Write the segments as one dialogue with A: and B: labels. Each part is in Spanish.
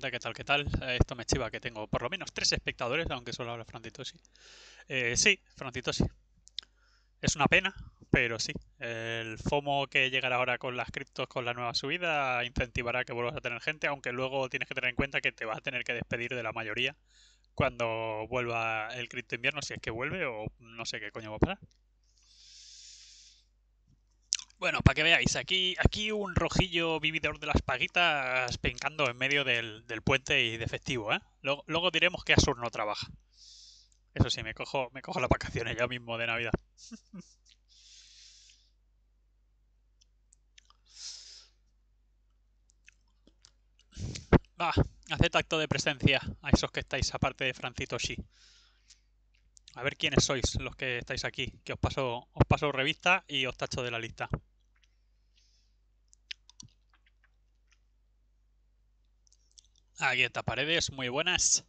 A: ¿qué tal? ¿Qué tal? Eh, esto me chiva que tengo por lo menos tres espectadores, aunque solo habla Frantitosi. Eh, sí, Frantitosi. Es una pena, pero sí. El FOMO que llegará ahora con las criptos, con la nueva subida, incentivará que vuelvas a tener gente, aunque luego tienes que tener en cuenta que te vas a tener que despedir de la mayoría cuando vuelva el cripto invierno, si es que vuelve o no sé qué coño va a pasar. Bueno, para que veáis, aquí, aquí un rojillo vividor de las paguitas pencando en medio del, puente y de festivo, ¿eh? Luego, diremos que Asur no trabaja. Eso sí, me cojo, me cojo las vacaciones ya mismo de Navidad. Va, haced acto de presencia a esos que estáis aparte de Francito Sí. A ver quiénes sois los que estáis aquí, que os paso, os paso revista y os tacho de la lista. Aquí está Paredes, muy buenas.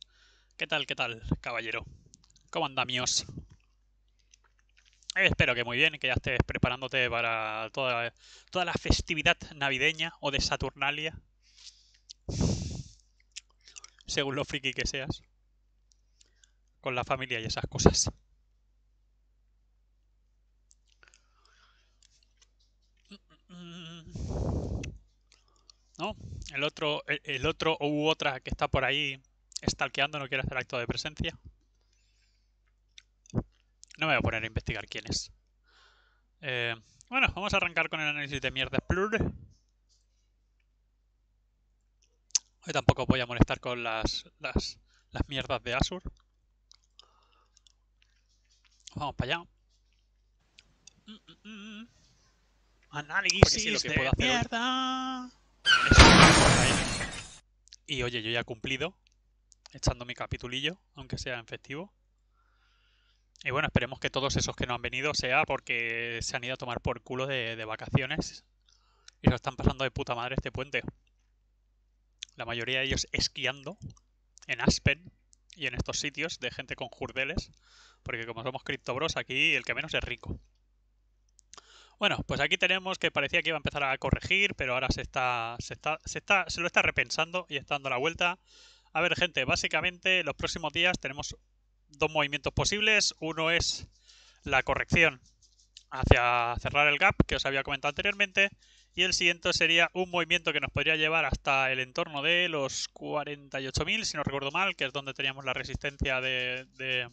A: ¿Qué tal, qué tal, caballero? ¿Cómo mios? Eh, espero que muy bien, que ya estés preparándote para toda, toda la festividad navideña o de Saturnalia. Según lo friki que seas. Con la familia y esas cosas. ¿no? El otro, el, otro u otra que está por ahí stalkeando no quiere hacer acto de presencia. No me voy a poner a investigar quién es. Eh, bueno, vamos a arrancar con el análisis de mierda Plur. Hoy tampoco voy a molestar con las, las, mierdas de azur. Vamos para allá.
B: Mm, mm, mm.
A: Análisis de mierda. Y oye, yo ya he cumplido, echando mi capitulillo, aunque sea en festivo. Y bueno, esperemos que todos esos que no han venido sea porque se han ido a tomar por culo de, vacaciones y lo están pasando de puta madre este puente. La mayoría de ellos esquiando en Aspen y en estos sitios de gente con jurdeles, porque como somos criptobros aquí el que menos es rico. Bueno, pues aquí tenemos que parecía que iba a empezar a corregir, pero ahora se está, se está, se está, se lo está repensando y está dando la vuelta. A ver, gente, básicamente los próximos días tenemos dos movimientos posibles. Uno es la corrección hacia cerrar el gap que os había comentado anteriormente. Y el siguiente sería un movimiento que nos podría llevar hasta el entorno de los 48.000, si no recuerdo mal, que es donde teníamos la resistencia de, de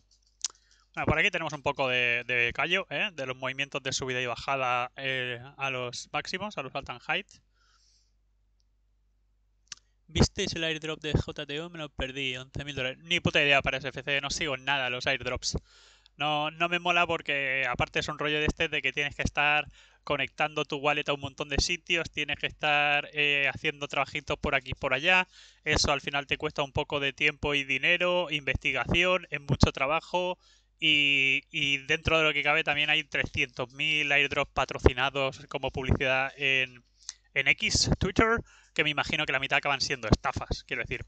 A: Ah, por aquí tenemos un poco de, callo, ¿eh? de los movimientos de subida y bajada eh, a los máximos, a los Altan Height. ¿Visteis el airdrop de JTO? Me lo perdí, 11.000 dólares. Ni puta idea para SFC, no sigo nada los airdrops. No, no me mola porque aparte es un rollo de este de que tienes que estar conectando tu wallet a un montón de sitios, tienes que estar eh, haciendo trabajitos por aquí y por allá. Eso al final te cuesta un poco de tiempo y dinero, investigación, es mucho trabajo, y, dentro de lo que cabe también hay 300.000 airdrops patrocinados como publicidad en, en X, Twitter, que me imagino que la mitad acaban siendo estafas, quiero decir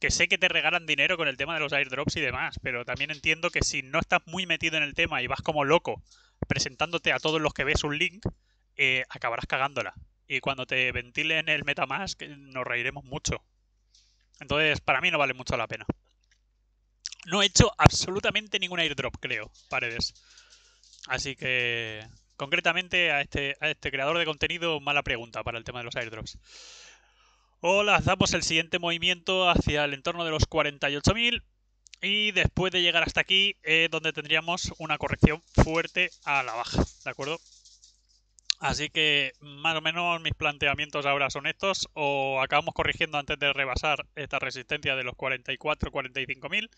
A: que sé que te regalan dinero con el tema de los airdrops y demás, pero también entiendo que si no estás muy metido en el tema y vas como loco presentándote a todos los que ves un link, eh, acabarás cagándola. Y cuando te ventilen el Metamask nos reiremos mucho. Entonces, para mí no vale mucho la pena. No he hecho absolutamente ningún airdrop, creo, Paredes. Así que, concretamente, a este, este creador de contenido, mala pregunta para el tema de los airdrops. Hola, lanzamos el siguiente movimiento hacia el entorno de los 48.000 y después de llegar hasta aquí, eh, donde tendríamos una corrección fuerte a la baja, ¿de acuerdo? Así que más o menos mis planteamientos ahora son estos, o acabamos corrigiendo antes de rebasar esta resistencia de los 44-45 mil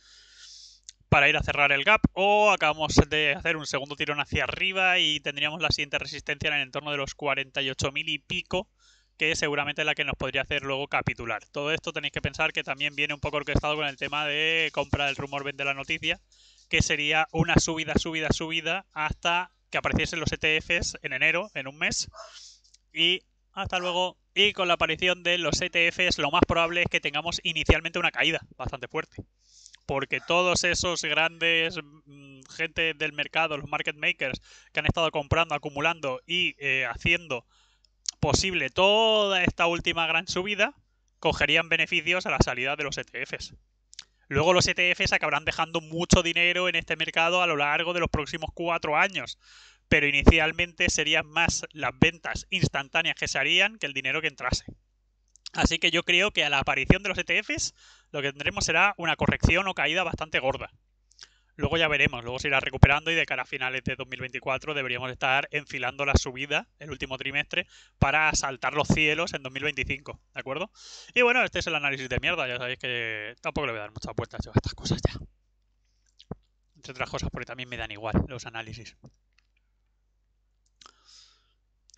A: para ir a cerrar el gap, o acabamos de hacer un segundo tirón hacia arriba y tendríamos la siguiente resistencia en el entorno de los 48 mil y pico, que seguramente es la que nos podría hacer luego capitular. Todo esto tenéis que pensar que también viene un poco orquestado con el tema de compra del rumor, vende la noticia, que sería una subida, subida, subida hasta que apareciesen los ETFs en enero, en un mes. Y hasta luego. Y con la aparición de los ETFs, lo más probable es que tengamos inicialmente una caída bastante fuerte. Porque todos esos grandes mm, gente del mercado, los market makers, que han estado comprando, acumulando y eh, haciendo posible toda esta última gran subida, cogerían beneficios a la salida de los ETFs. Luego los ETFs acabarán dejando mucho dinero en este mercado a lo largo de los próximos cuatro años, pero inicialmente serían más las ventas instantáneas que se harían que el dinero que entrase. Así que yo creo que a la aparición de los ETFs lo que tendremos será una corrección o caída bastante gorda luego ya veremos, luego se irá recuperando y de cara a finales de 2024 deberíamos estar enfilando la subida el último trimestre para saltar los cielos en 2025, ¿de acuerdo? Y bueno, este es el análisis de mierda, ya sabéis que tampoco le voy a dar muchas vueltas a estas cosas ya. Entre otras cosas porque también me dan igual los análisis.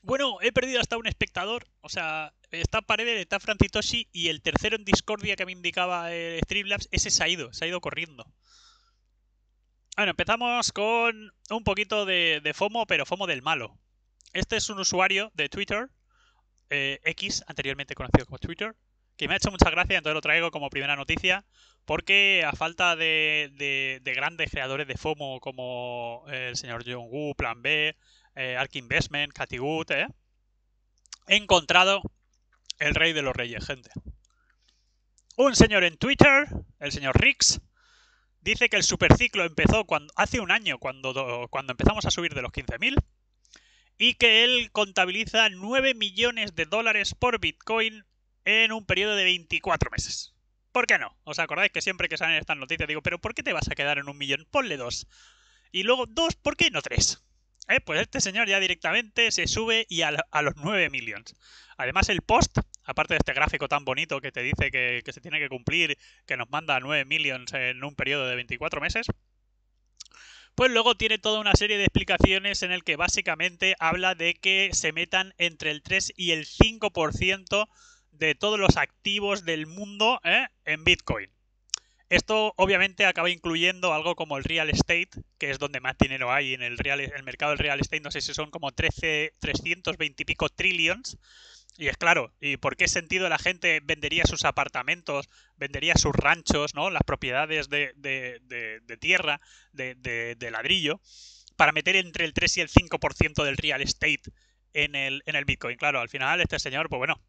A: Bueno, he perdido hasta un espectador. O sea, está Paredes, está Francitoshi y el tercero en discordia que me indicaba el Streamlabs, ese se ha ido, se ha ido corriendo. Bueno, empezamos con un poquito de, FOMO, pero FOMO del malo. Este es un usuario de Twitter, eh, X, anteriormente conocido como Twitter, que me ha hecho mucha gracia, entonces lo traigo como primera noticia, porque a falta de, grandes creadores de FOMO como eh, el señor John Wu, Plan B, eh, Ark Investment, Catigut, eh, he encontrado el rey de los reyes, gente. Un señor en Twitter, el señor Rix, dice que el superciclo empezó hace un año, cuando, cuando empezamos a subir de los 15.000, y que él contabiliza 9 millones de dólares por Bitcoin en un periodo de 24 meses. ¿Por qué no? ¿Os acordáis que siempre que salen estas noticias digo, pero ¿por qué te vas a quedar en un millón? Ponle dos. Y luego dos, ¿por qué no tres? Eh, pues este señor ya directamente se sube y a, los 9 millones Además, el post, aparte de este gráfico tan bonito que te dice que, se tiene que cumplir, que nos manda 9 millones en un periodo de 24 meses, pues luego tiene toda una serie de explicaciones en el que básicamente habla de que se metan entre el 3 y el 5% de todos los activos del mundo eh, en Bitcoin. Esto obviamente acaba incluyendo algo como el real estate, que es donde más dinero hay en el, real, el mercado del real estate, no sé si son como 13, 320 y pico trillions. Y es claro, ¿y por qué sentido la gente vendería sus apartamentos, vendería sus ranchos, ¿no? las propiedades de, de, de, tierra, de, ladrillo, para meter entre el 3 y el 5% del real estate en el, en el Bitcoin? Claro, al final este señor, pues bueno,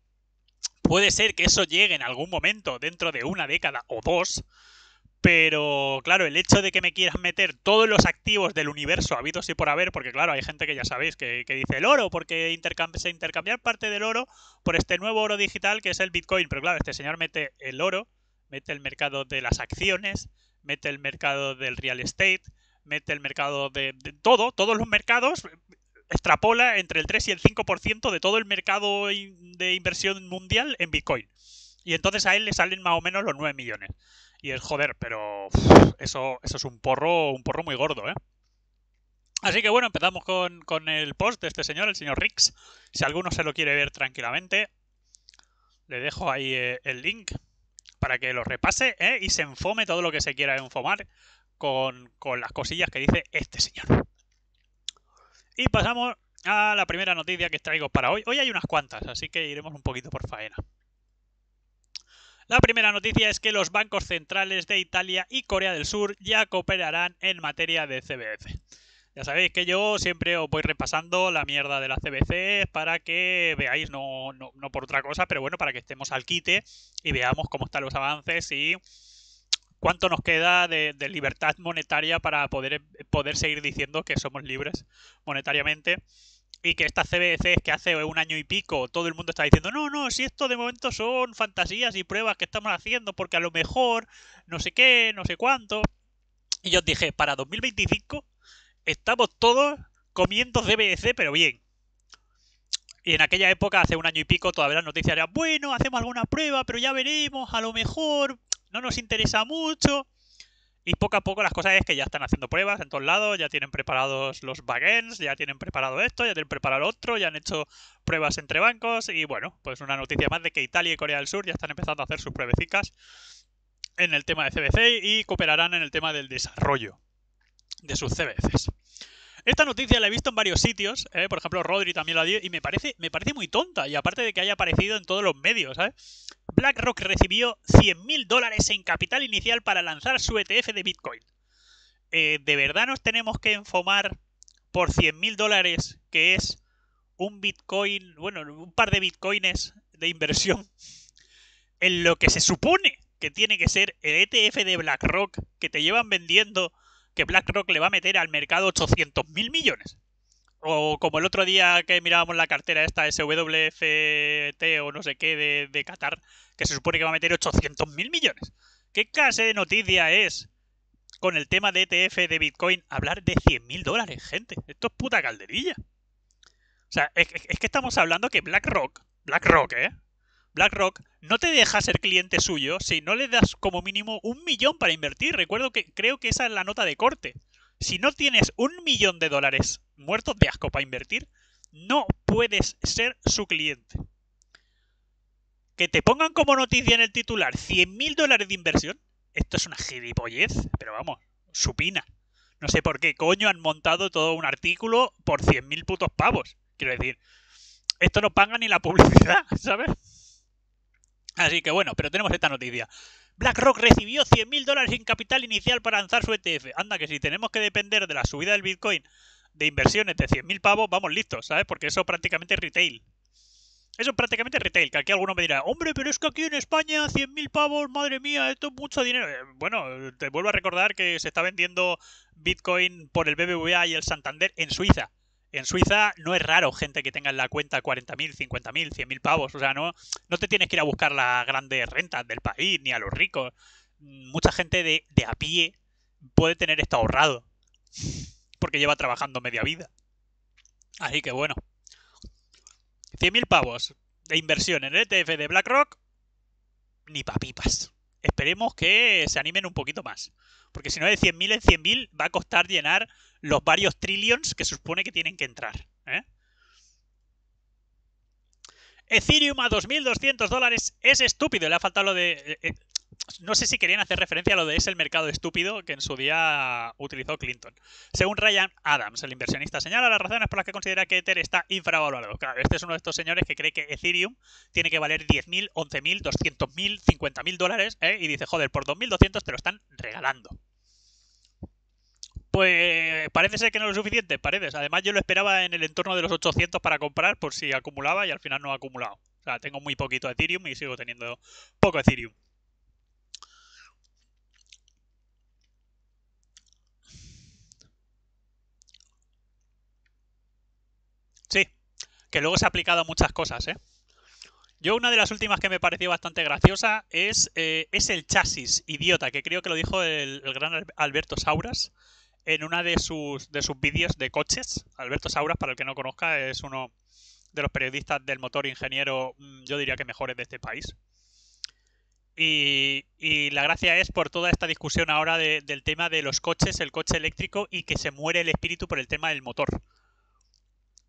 A: Puede ser que eso llegue en algún momento, dentro de una década o dos, pero claro, el hecho de que me quieras meter todos los activos del universo habidos y por haber, porque claro, hay gente que ya sabéis que, dice el oro, porque se intercambiar parte del oro por este nuevo oro digital que es el Bitcoin. Pero claro, este señor mete el oro, mete el mercado de las acciones, mete el mercado del real estate, mete el mercado de, de todo, todos los mercados extrapola entre el 3 y el 5% de todo el mercado de inversión mundial en Bitcoin. Y entonces a él le salen más o menos los 9 millones. Y es joder, pero eso, eso es un porro, un porro muy gordo, ¿eh? Así que bueno, empezamos con, el post de este señor, el señor Rix. Si alguno se lo quiere ver tranquilamente, le dejo ahí eh, el link para que lo repase ¿eh? y se enfome todo lo que se quiera enfomar con las cosillas que dice este señor. Y pasamos a la primera noticia que traigo para hoy. Hoy hay unas cuantas, así que iremos un poquito por faena. La primera noticia es que los bancos centrales de Italia y Corea del Sur ya cooperarán en materia de CBF. Ya sabéis que yo siempre os voy repasando la mierda de la CBC para que veáis, no, no por otra cosa, pero bueno, para que estemos al quite y veamos cómo están los avances y cuánto nos queda de, libertad monetaria para poder, poder seguir diciendo que somos libres monetariamente y que estas CBDCs que hace un año y pico todo el mundo está diciendo, no, no, si esto de momento son fantasías y pruebas que estamos haciendo porque a lo mejor no sé qué, no sé cuánto. Y yo dije, para 2025 estamos todos comiendo CBDC, pero bien. Y en aquella época, hace un año y pico, todavía las noticias eran, bueno, hacemos alguna prueba, pero ya veremos, a lo mejor no nos interesa mucho. Y poco a poco las cosas es que ya están haciendo pruebas en todos lados, ya tienen preparados los backends, ya tienen preparado esto, ya tienen preparado otro, ya han hecho pruebas entre bancos y bueno, pues una noticia más de que Italia y Corea del Sur ya están empezando a hacer sus pruebecicas en el tema de CBC y cooperarán en el tema del desarrollo de sus CBCs. Esta noticia la he visto en varios sitios, ¿eh? por ejemplo, Rodri también la dio, y me parece, me parece muy tonta, y aparte de que haya aparecido en todos los medios, ¿sabes? BlackRock recibió 100.000 dólares en capital inicial para lanzar su ETF de Bitcoin. Eh, ¿De verdad nos tenemos que enfomar por 100.000 dólares, que es un Bitcoin, bueno, un par de Bitcoins de inversión, en lo que se supone que tiene que ser el ETF de BlackRock que te llevan vendiendo que BlackRock le va a meter al mercado 800 mil millones. O como el otro día que mirábamos la cartera esta SWFT o no sé qué de, Qatar, que se supone que va a meter 800 mil millones. ¿Qué clase de noticia es con el tema de ETF de Bitcoin hablar de 100 mil dólares, gente? Esto es puta calderilla. O sea, es, es que estamos hablando que BlackRock, BlackRock, ¿eh? BlackRock no te deja ser cliente suyo si no le das como mínimo un millón para invertir. Recuerdo que creo que esa es la nota de corte. Si no tienes un millón de dólares muertos de asco para invertir, no puedes ser su cliente. Que te pongan como noticia en el titular 100.000 dólares de inversión, esto es una gilipollez, pero vamos, supina. No sé por qué coño han montado todo un artículo por 100.000 putos pavos. Quiero decir, esto no paga ni la publicidad, ¿sabes? Así que bueno, pero tenemos esta noticia. BlackRock recibió 100.000 dólares en capital inicial para lanzar su ETF. Anda, que si tenemos que depender de la subida del Bitcoin de inversiones de 100.000 pavos, vamos listos, ¿sabes? Porque eso prácticamente es retail. Eso es prácticamente retail, que aquí alguno me dirá, hombre, pero es que aquí en España 100.000 pavos, madre mía, esto es mucho dinero. Eh, bueno, te vuelvo a recordar que se está vendiendo Bitcoin por el BBVA y el Santander en Suiza en Suiza no es raro gente que tenga en la cuenta 40.000, 50.000, 100.000 pavos. O sea, no, no te tienes que ir a buscar las grandes rentas del país ni a los ricos. Mucha gente de, de a pie puede tener esto ahorrado porque lleva trabajando media vida. Así que bueno. 100.000 pavos de inversión en el ETF de BlackRock, ni papipas. Esperemos que se animen un poquito más. Porque si no, de 100.000 en 100.000 va a costar llenar los varios trillions que supone que tienen que entrar. ¿eh? Ethereum a 2.200 dólares es estúpido. Le ha faltado lo de... Eh, eh, no sé si querían hacer referencia a lo de es el mercado estúpido que en su día utilizó Clinton. Según Ryan Adams, el inversionista señala las razones por las que considera que Ether está infravalorado. Claro, este es uno de estos señores que cree que Ethereum tiene que valer 10.000, 11.000, 200.000, 50.000 dólares y dice, joder, por 2.200 te lo están regalando. Pues parece ser que no es lo suficiente, parece. Además, yo lo esperaba en el entorno de los 800 para comprar por si acumulaba y al final no ha acumulado. O sea, tengo muy poquito Ethereum y sigo teniendo poco Ethereum. Sí, que luego se ha aplicado a muchas cosas, ¿eh? Yo una de las últimas que me pareció bastante graciosa es, eh, es el chasis, idiota, que creo que lo dijo el gran Alberto Sauras, en una de sus, de sus vídeos de coches. Alberto Sauras, para el que no conozca, es uno de los periodistas del motor ingeniero, mm, yo diría que mejores de este país. Y, la gracia es por toda esta discusión ahora del tema de los coches, el coche eléctrico y que se muere el espíritu por el tema del motor.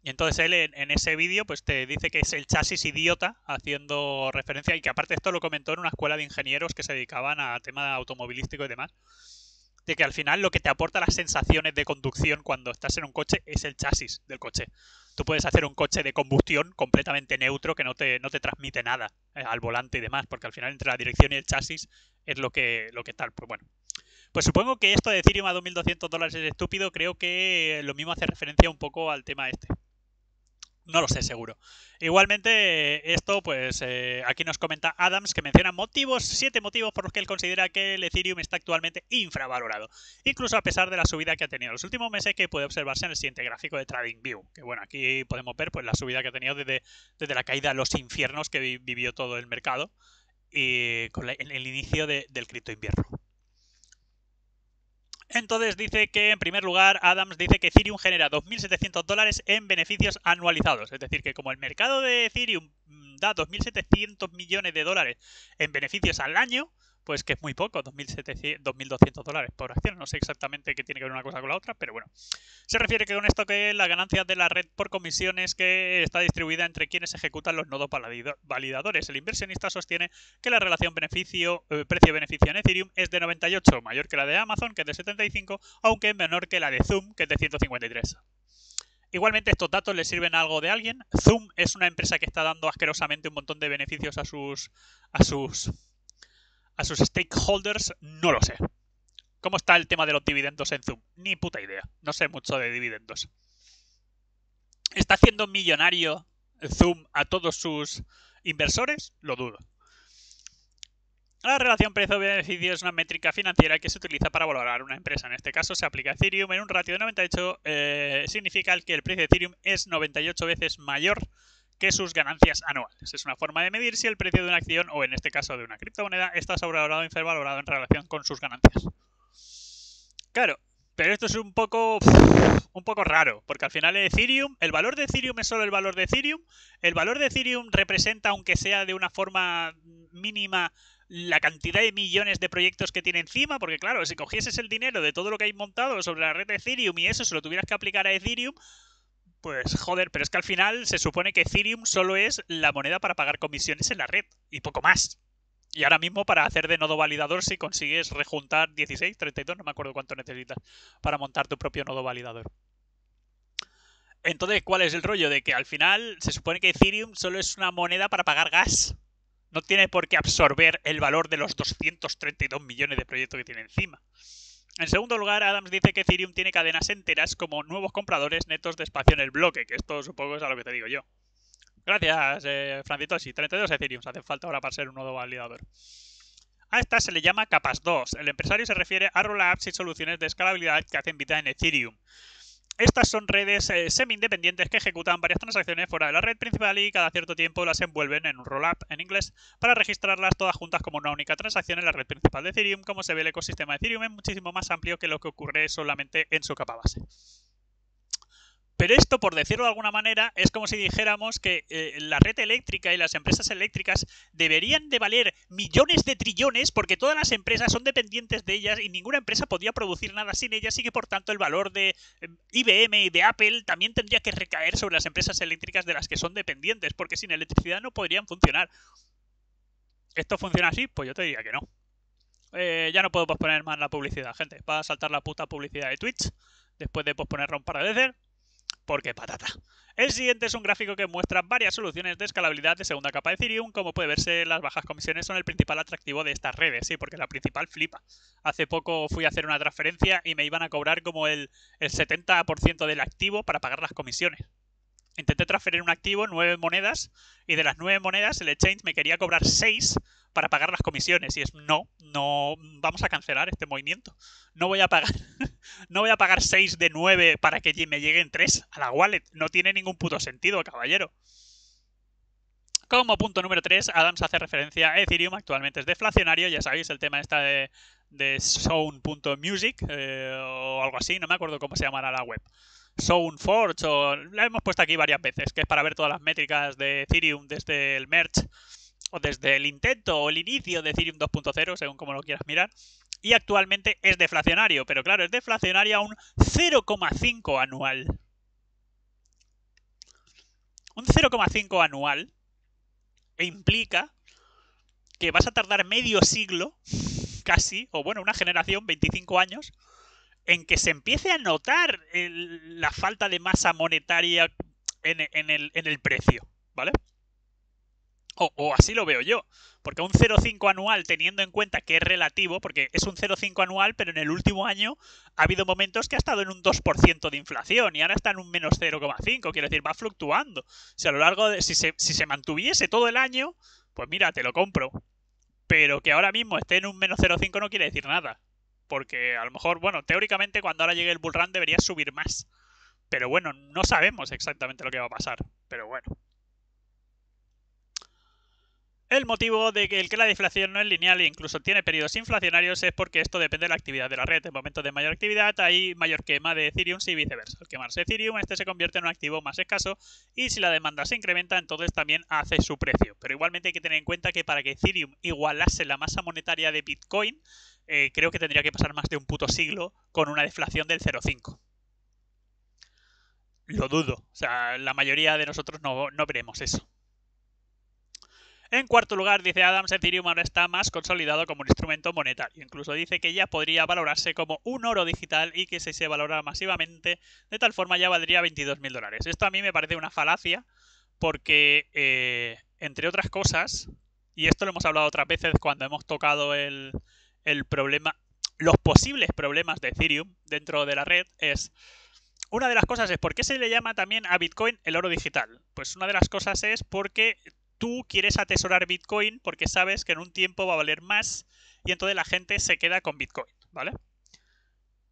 A: Y entonces él en, ese vídeo pues te dice que es el chasis idiota, haciendo referencia, y que aparte esto lo comentó en una escuela de ingenieros que se dedicaban a tema automovilístico y demás de que al final lo que te aporta las sensaciones de conducción cuando estás en un coche es el chasis del coche. Tú puedes hacer un coche de combustión completamente neutro que no te, no te transmite nada eh, al volante y demás, porque al final entre la dirección y el chasis es lo que, lo que tal. Pues bueno. Pues supongo que esto de decirme a 2.200 dólares es estúpido, creo que lo mismo hace referencia un poco al tema este. No lo sé seguro. Igualmente, esto, pues eh, aquí nos comenta Adams que menciona motivos, siete motivos por los que él considera que el Ethereum está actualmente infravalorado, incluso a pesar de la subida que ha tenido los últimos meses que puede observarse en el siguiente gráfico de TradingView, que bueno, aquí podemos ver pues la subida que ha tenido desde, la caída a los infiernos que vivió todo el mercado y con el, inicio del cripto invierno. Entonces dice que, en primer lugar, Adams dice que Ethereum genera 2.700 dólares en beneficios anualizados. Es decir, que como el mercado de Ethereum mm, da 2.700 millones de dólares en beneficios al año, pues que es muy poco, 2.200 dólares por acción. No sé exactamente qué tiene que ver una cosa con la otra, pero bueno. Se refiere que con esto que la ganancia de la red por comisiones que está distribuida entre quienes ejecutan los nodos validadores. El inversionista sostiene que la relación beneficio eh, precio-beneficio en Ethereum es de 98, mayor que la de Amazon, que es de 75, aunque menor que la de Zoom, que es de 153. Igualmente estos datos le sirven a algo de alguien. Zoom es una empresa que está dando asquerosamente un montón de beneficios a sus a sus a sus stakeholders, no lo sé. ¿Cómo está el tema de los dividendos en Zoom? Ni puta idea. No sé mucho de dividendos. ¿Está haciendo millonario Zoom a todos sus inversores? Lo dudo. La relación precio-beneficio es una métrica financiera que se utiliza para valorar una empresa. En este caso se aplica Ethereum en un ratio de 98. Eh, significa que el precio de Ethereum es 98 veces mayor que sus ganancias anuales. Es una forma de medir si el precio de una acción, o en este caso de una criptomoneda, está sobrevalorado o infravalorado en relación con sus ganancias. Claro, pero esto es un poco. un poco raro, porque al final Ethereum, el valor de Ethereum es solo el valor de Ethereum. El valor de Ethereum representa, aunque sea de una forma mínima, la cantidad de millones de proyectos que tiene encima, porque claro, si cogieses el dinero de todo lo que hay montado sobre la red de Ethereum y eso se lo tuvieras que aplicar a Ethereum, pues joder, pero es que al final se supone que Ethereum solo es la moneda para pagar comisiones en la red y poco más. Y ahora mismo para hacer de nodo validador, si consigues rejuntar 16, 32, no me acuerdo cuánto necesitas para montar tu propio nodo validador. Entonces, ¿cuál es el rollo? De que al final se supone que Ethereum solo es una moneda para pagar gas. No tiene por qué absorber el valor de los 232 millones de proyectos que tiene encima. En segundo lugar, Adams dice que Ethereum tiene cadenas enteras como nuevos compradores netos de espacio en el bloque, que esto supongo es a lo que te digo yo. Gracias, eh, Francito. Sí, 32 Ethereum Hace falta ahora para ser un nuevo validador. A esta se le llama capas 2. El empresario se refiere a rollups y soluciones de escalabilidad que hacen vida en Ethereum. Estas son redes eh, semi-independientes que ejecutan varias transacciones fuera de la red principal y cada cierto tiempo las envuelven en un roll-up en inglés para registrarlas todas juntas como una única transacción en la red principal de Ethereum. Como se ve, el ecosistema de Ethereum es muchísimo más amplio que lo que ocurre solamente en su capa base. Pero esto, por decirlo de alguna manera, es como si dijéramos que eh, la red eléctrica y las empresas eléctricas deberían de valer millones de trillones porque todas las empresas son dependientes de ellas y ninguna empresa podría producir nada sin ellas y que por tanto el valor de eh, IBM y de Apple también tendría que recaer sobre las empresas eléctricas de las que son dependientes porque sin electricidad no podrían funcionar. ¿Esto funciona así? Pues yo te diría que no. Eh, ya no puedo posponer más la publicidad, gente. Va a saltar la puta publicidad de Twitch después de posponerla un par de veces porque patata. El siguiente es un gráfico que muestra varias soluciones de escalabilidad de segunda capa de Ethereum. Como puede verse, las bajas comisiones son el principal atractivo de estas redes, sí, porque la principal flipa. Hace poco fui a hacer una transferencia y me iban a cobrar como el, el 70% del activo para pagar las comisiones. Intenté transferir un activo, nueve monedas, y de las nueve monedas el exchange me quería cobrar seis para pagar las comisiones. Y es, no, no, vamos a cancelar este movimiento. No voy a pagar, no voy a pagar seis de nueve para que me lleguen tres a la wallet. No tiene ningún puto sentido, caballero. Como punto número 3, Adams hace referencia a Ethereum, actualmente es deflacionario, ya sabéis el tema está de de sound.music eh, o algo así, no me acuerdo cómo se llamará la web. Soundforge, o la hemos puesto aquí varias veces, que es para ver todas las métricas de Ethereum desde el merch, o desde el intento o el inicio de Ethereum 2.0, según como lo quieras mirar. Y actualmente es deflacionario, pero claro, es deflacionario a un 0,5 anual. Un 0,5 anual implica que vas a tardar medio siglo casi, o bueno, una generación, 25 años, en que se empiece a notar la falta de masa monetaria en, el, precio, ¿vale? O, así lo veo yo, porque un 0,5 anual teniendo en cuenta que es relativo, porque es un 0,5 anual, pero en el último año ha habido momentos que ha estado en un 2% de inflación y ahora está en un menos 0,5, quiero decir, va fluctuando. Si a lo largo de, si se, si se mantuviese todo el año, pues mira, te lo compro. Pero que ahora mismo esté en un menos 0,5 no quiere decir nada. Porque a lo mejor, bueno, teóricamente cuando ahora llegue el bull run debería subir más. Pero bueno, no sabemos exactamente lo que va a pasar. Pero bueno. El motivo de que, la deflación no es lineal e incluso tiene periodos inflacionarios es porque esto depende de la actividad de la red. En momentos de mayor actividad hay mayor quema de Ethereum y viceversa. Al quemarse Ethereum, este se convierte en un activo más escaso y si la demanda se incrementa, entonces también hace su precio. Pero igualmente hay que tener en cuenta que para que Ethereum igualase la masa monetaria de Bitcoin, eh, creo que tendría que pasar más de un puto siglo con una deflación del 0,5. Lo dudo. O sea, la mayoría de nosotros no veremos eso. En cuarto lugar, dice Adams, Ethereum ahora está más consolidado como un instrumento monetario. Incluso dice que ya podría valorarse como un oro digital y que si se valora masivamente, de tal forma ya valdría 22.000 dólares. Esto a mí me parece una falacia porque, eh, entre otras cosas, y esto lo hemos hablado otras veces cuando hemos tocado el, el problema, los posibles problemas de Ethereum dentro de la red es... Una de las cosas es por qué se le llama también a Bitcoin el oro digital. Pues una de las cosas es porque tú quieres atesorar Bitcoin porque sabes que en un tiempo va a valer más y entonces la gente se queda con Bitcoin, ¿vale?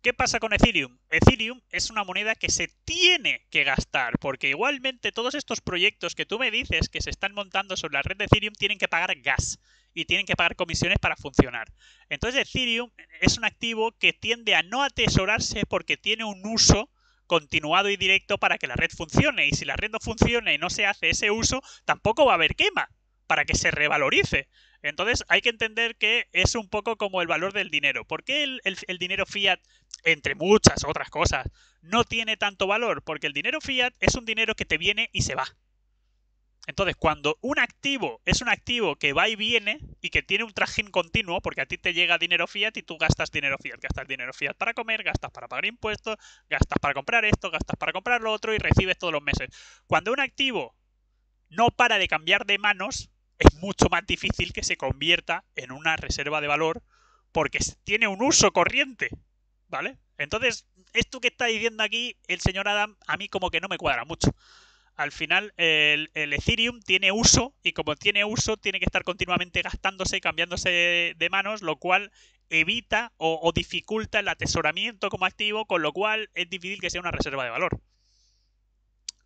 A: ¿Qué pasa con Ethereum? Ethereum es una moneda que se tiene que gastar, porque igualmente todos estos proyectos que tú me dices que se están montando sobre la red de Ethereum tienen que pagar gas y tienen que pagar comisiones para funcionar. Entonces Ethereum es un activo que tiende a no atesorarse porque tiene un uso continuado y directo para que la red funcione. Y si la red no funciona y no se hace ese uso, tampoco va a haber quema para que se revalorice. Entonces hay que entender que es un poco como el valor del dinero. porque el, dinero fiat, entre muchas otras cosas, no tiene tanto valor? Porque el dinero fiat es un dinero que te viene y se va. Entonces, cuando un activo es un activo que va y viene y que tiene un trajín continuo, porque a ti te llega dinero fiat y tú gastas dinero fiat, gastas dinero fiat para comer, gastas para pagar impuestos, gastas para comprar esto, gastas para comprar lo otro y recibes todos los meses. Cuando un activo no para de cambiar de manos, es mucho más difícil que se convierta en una reserva de valor porque tiene un uso corriente, ¿vale? Entonces, esto que está diciendo aquí el señor Adam a mí como que no me cuadra mucho al final el, Ethereum tiene uso y como tiene uso tiene que estar continuamente gastándose y cambiándose de manos, lo cual evita o, o dificulta el atesoramiento como activo, con lo cual es difícil que sea una reserva de valor.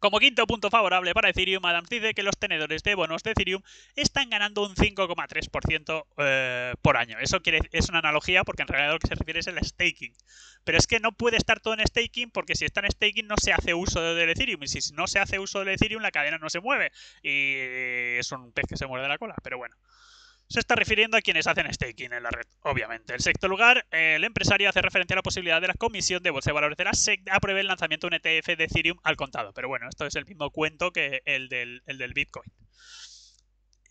A: Como quinto punto favorable para Ethereum, Adam dice que los tenedores de bonos de Ethereum están ganando un 5,3% eh, por año. Eso quiere, es una analogía porque en realidad lo que se refiere es el staking. Pero es que no puede estar todo en staking porque si está en staking no se hace uso del Ethereum. Y si no se hace uso del Ethereum la cadena no se mueve. Y es un pez que se muerde la cola. Pero bueno se está refiriendo a quienes hacen staking en la red, obviamente. En sexto lugar, el empresario hace referencia a la posibilidad de la Comisión de Bolsa de Valores de la SEC apruebe el lanzamiento de un ETF de Ethereum al contado. Pero bueno, esto es el mismo cuento que el del, Bitcoin.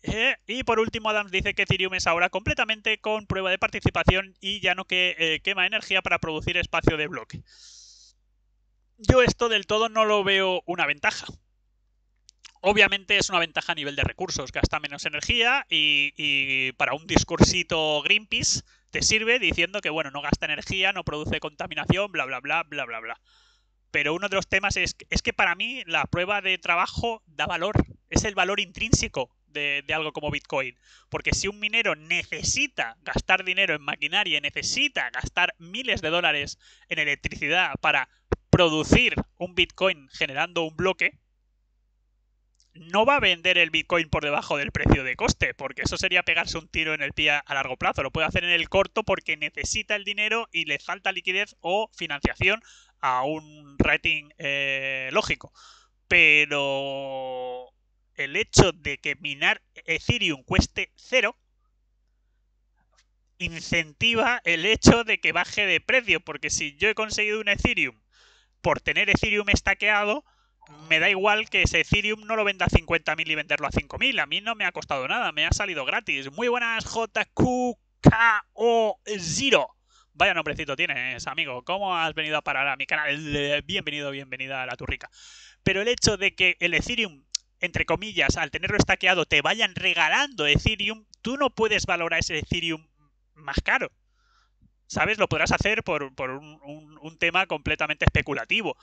A: Eh, y por último, Adams dice que Ethereum es ahora completamente con prueba de participación y ya no que eh, quema energía para producir espacio de bloque. Yo esto del todo no lo veo una ventaja. Obviamente es una ventaja a nivel de recursos, gasta menos energía y, para un discursito Greenpeace te sirve diciendo que, bueno, no gasta energía, no produce contaminación, bla, bla, bla, bla, bla, bla. Pero uno de los temas es, que para mí la prueba de trabajo da valor, es el valor intrínseco de, algo como Bitcoin. Porque si un minero necesita gastar dinero en maquinaria, necesita gastar miles de dólares en electricidad para producir un Bitcoin generando un bloque, no va a vender el Bitcoin por debajo del precio de coste, porque eso sería pegarse un tiro en el pie a largo plazo. Lo puede hacer en el corto porque necesita el dinero y le falta liquidez o financiación a un rating eh, lógico. Pero el hecho de que minar Ethereum cueste cero incentiva el hecho de que baje de precio, porque si yo he conseguido un Ethereum por tener Ethereum estaqueado, me da igual que ese Ethereum no lo venda a 50.000 y venderlo a 5.000. A mí no me ha costado nada, me ha salido gratis. Muy buenas, JQKO0. Vaya nombrecito tienes, amigo. ¿Cómo has venido a parar a mi canal? Bienvenido, bienvenida a la turrica. Pero el hecho de que el Ethereum, entre comillas, al tenerlo estaqueado, te vayan regalando Ethereum, tú no puedes valorar ese Ethereum más caro. ¿Sabes? Lo podrás hacer por, un tema completamente especulativo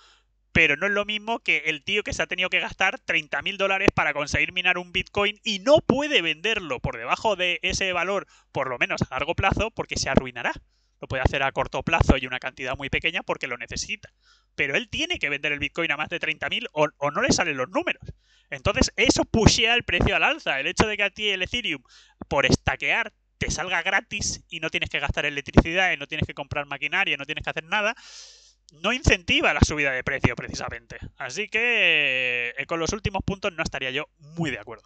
A: pero no es lo mismo que el tío que se ha tenido que gastar 30 mil dólares para conseguir minar un Bitcoin y no puede venderlo por debajo de ese valor, por lo menos a largo plazo, porque se arruinará. Lo puede hacer a corto plazo y una cantidad muy pequeña porque lo necesita. Pero él tiene que vender el Bitcoin a más de 30.000 o, o no le salen los números. Entonces, eso pushea el precio al alza. El hecho de que a ti el Ethereum, por estaquear, te salga gratis y no tienes que gastar electricidad y no tienes que comprar maquinaria, no tienes que hacer nada, no incentiva la subida de precio precisamente. Así que eh, con los últimos puntos no estaría yo muy de acuerdo.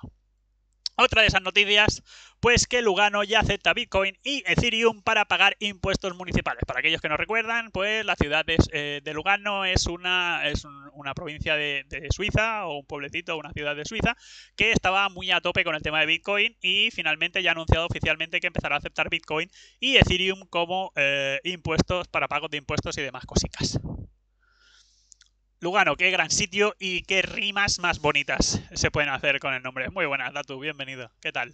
A: Otra de esas noticias, pues que Lugano ya acepta Bitcoin y Ethereum para pagar impuestos municipales. Para aquellos que no recuerdan, pues la ciudad de, eh, Lugano es una, es una provincia de, Suiza o un pueblecito, una ciudad de Suiza, que estaba muy a tope con el tema de Bitcoin y finalmente ya ha anunciado oficialmente que empezará a aceptar Bitcoin y Ethereum como eh, impuestos para pagos de impuestos y demás cositas. Lugano, qué gran sitio y qué rimas más bonitas se pueden hacer con el nombre. Muy buenas, Datu, bienvenido. ¿Qué tal?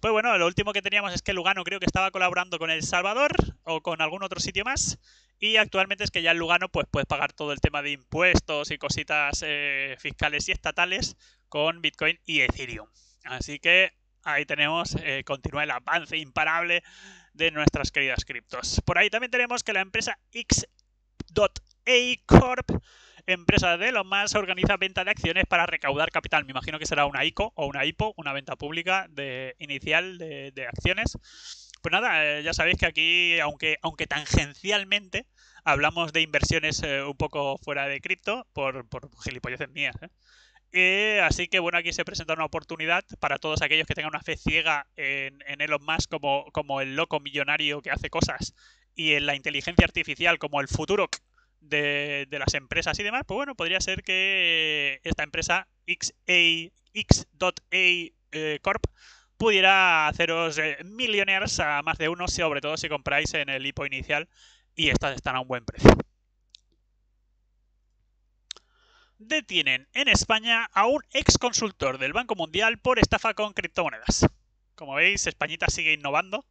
A: Pues bueno, lo último que teníamos es que Lugano creo que estaba colaborando con El Salvador o con algún otro sitio más. Y actualmente es que ya en Lugano pues puedes pagar todo el tema de impuestos y cositas eh, fiscales y estatales con Bitcoin y Ethereum. Así que ahí tenemos, eh, continúa el avance imparable de nuestras queridas criptos. Por ahí también tenemos que la empresa X.A Corp empresa de Elon Musk organiza venta de acciones para recaudar capital. Me imagino que será una ICO o una IPO, una venta pública de, inicial de, acciones. Pues nada, eh, ya sabéis que aquí, aunque, aunque tangencialmente, hablamos de inversiones eh, un poco fuera de cripto por, por gilipolleces mías. ¿eh? así que bueno, aquí se presenta una oportunidad para todos aquellos que tengan una fe ciega en, en Elon Musk como, como, el loco millonario que hace cosas y en la inteligencia artificial como el futuro de, las empresas y demás, pues bueno, podría ser que esta empresa XA, eh, Corp pudiera haceros eh, millonaires a más de uno, sobre todo si compráis en el hipo inicial y estas están a un buen precio. Detienen en España a un ex consultor del Banco Mundial por estafa con criptomonedas. Como veis, Españita sigue innovando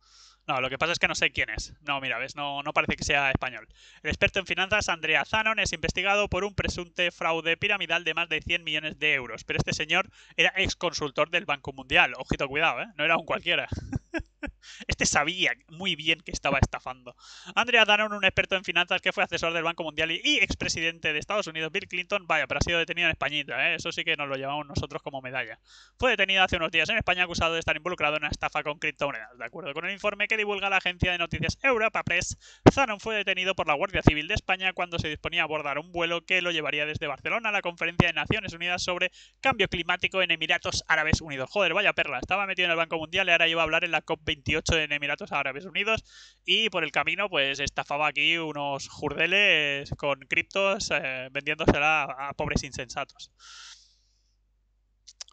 A: no, lo que pasa es que no sé quién es. No, mira, ves, no, no parece que sea español. El experto en finanzas, Andrea Zanon, es investigado por un presunto fraude piramidal de más de 100 millones de euros. Pero este señor era ex consultor del Banco Mundial. Ojito, cuidado, ¿eh? No era un cualquiera. Este sabía muy bien que estaba estafando. Andrea Dannon, un experto en finanzas que fue asesor del Banco Mundial y expresidente de Estados Unidos, Bill Clinton, vaya, pero ha sido detenido en Españita, ¿eh? eso sí que nos lo llevamos nosotros como medalla. Fue detenido hace unos días en España acusado de estar involucrado en una estafa con criptomonedas. De acuerdo con el informe que divulga la agencia de noticias Europa Press, Zanon fue detenido por la Guardia Civil de España cuando se disponía a abordar un vuelo que lo llevaría desde Barcelona a la Conferencia de Naciones Unidas sobre Cambio Climático en Emiratos Árabes Unidos. Joder, vaya perla, estaba metido en el Banco Mundial y ahora iba a hablar en la COP28 en Emiratos Árabes Unidos y por el camino pues estafaba aquí unos jurdeles con criptos eh, vendiéndosela a, pobres insensatos.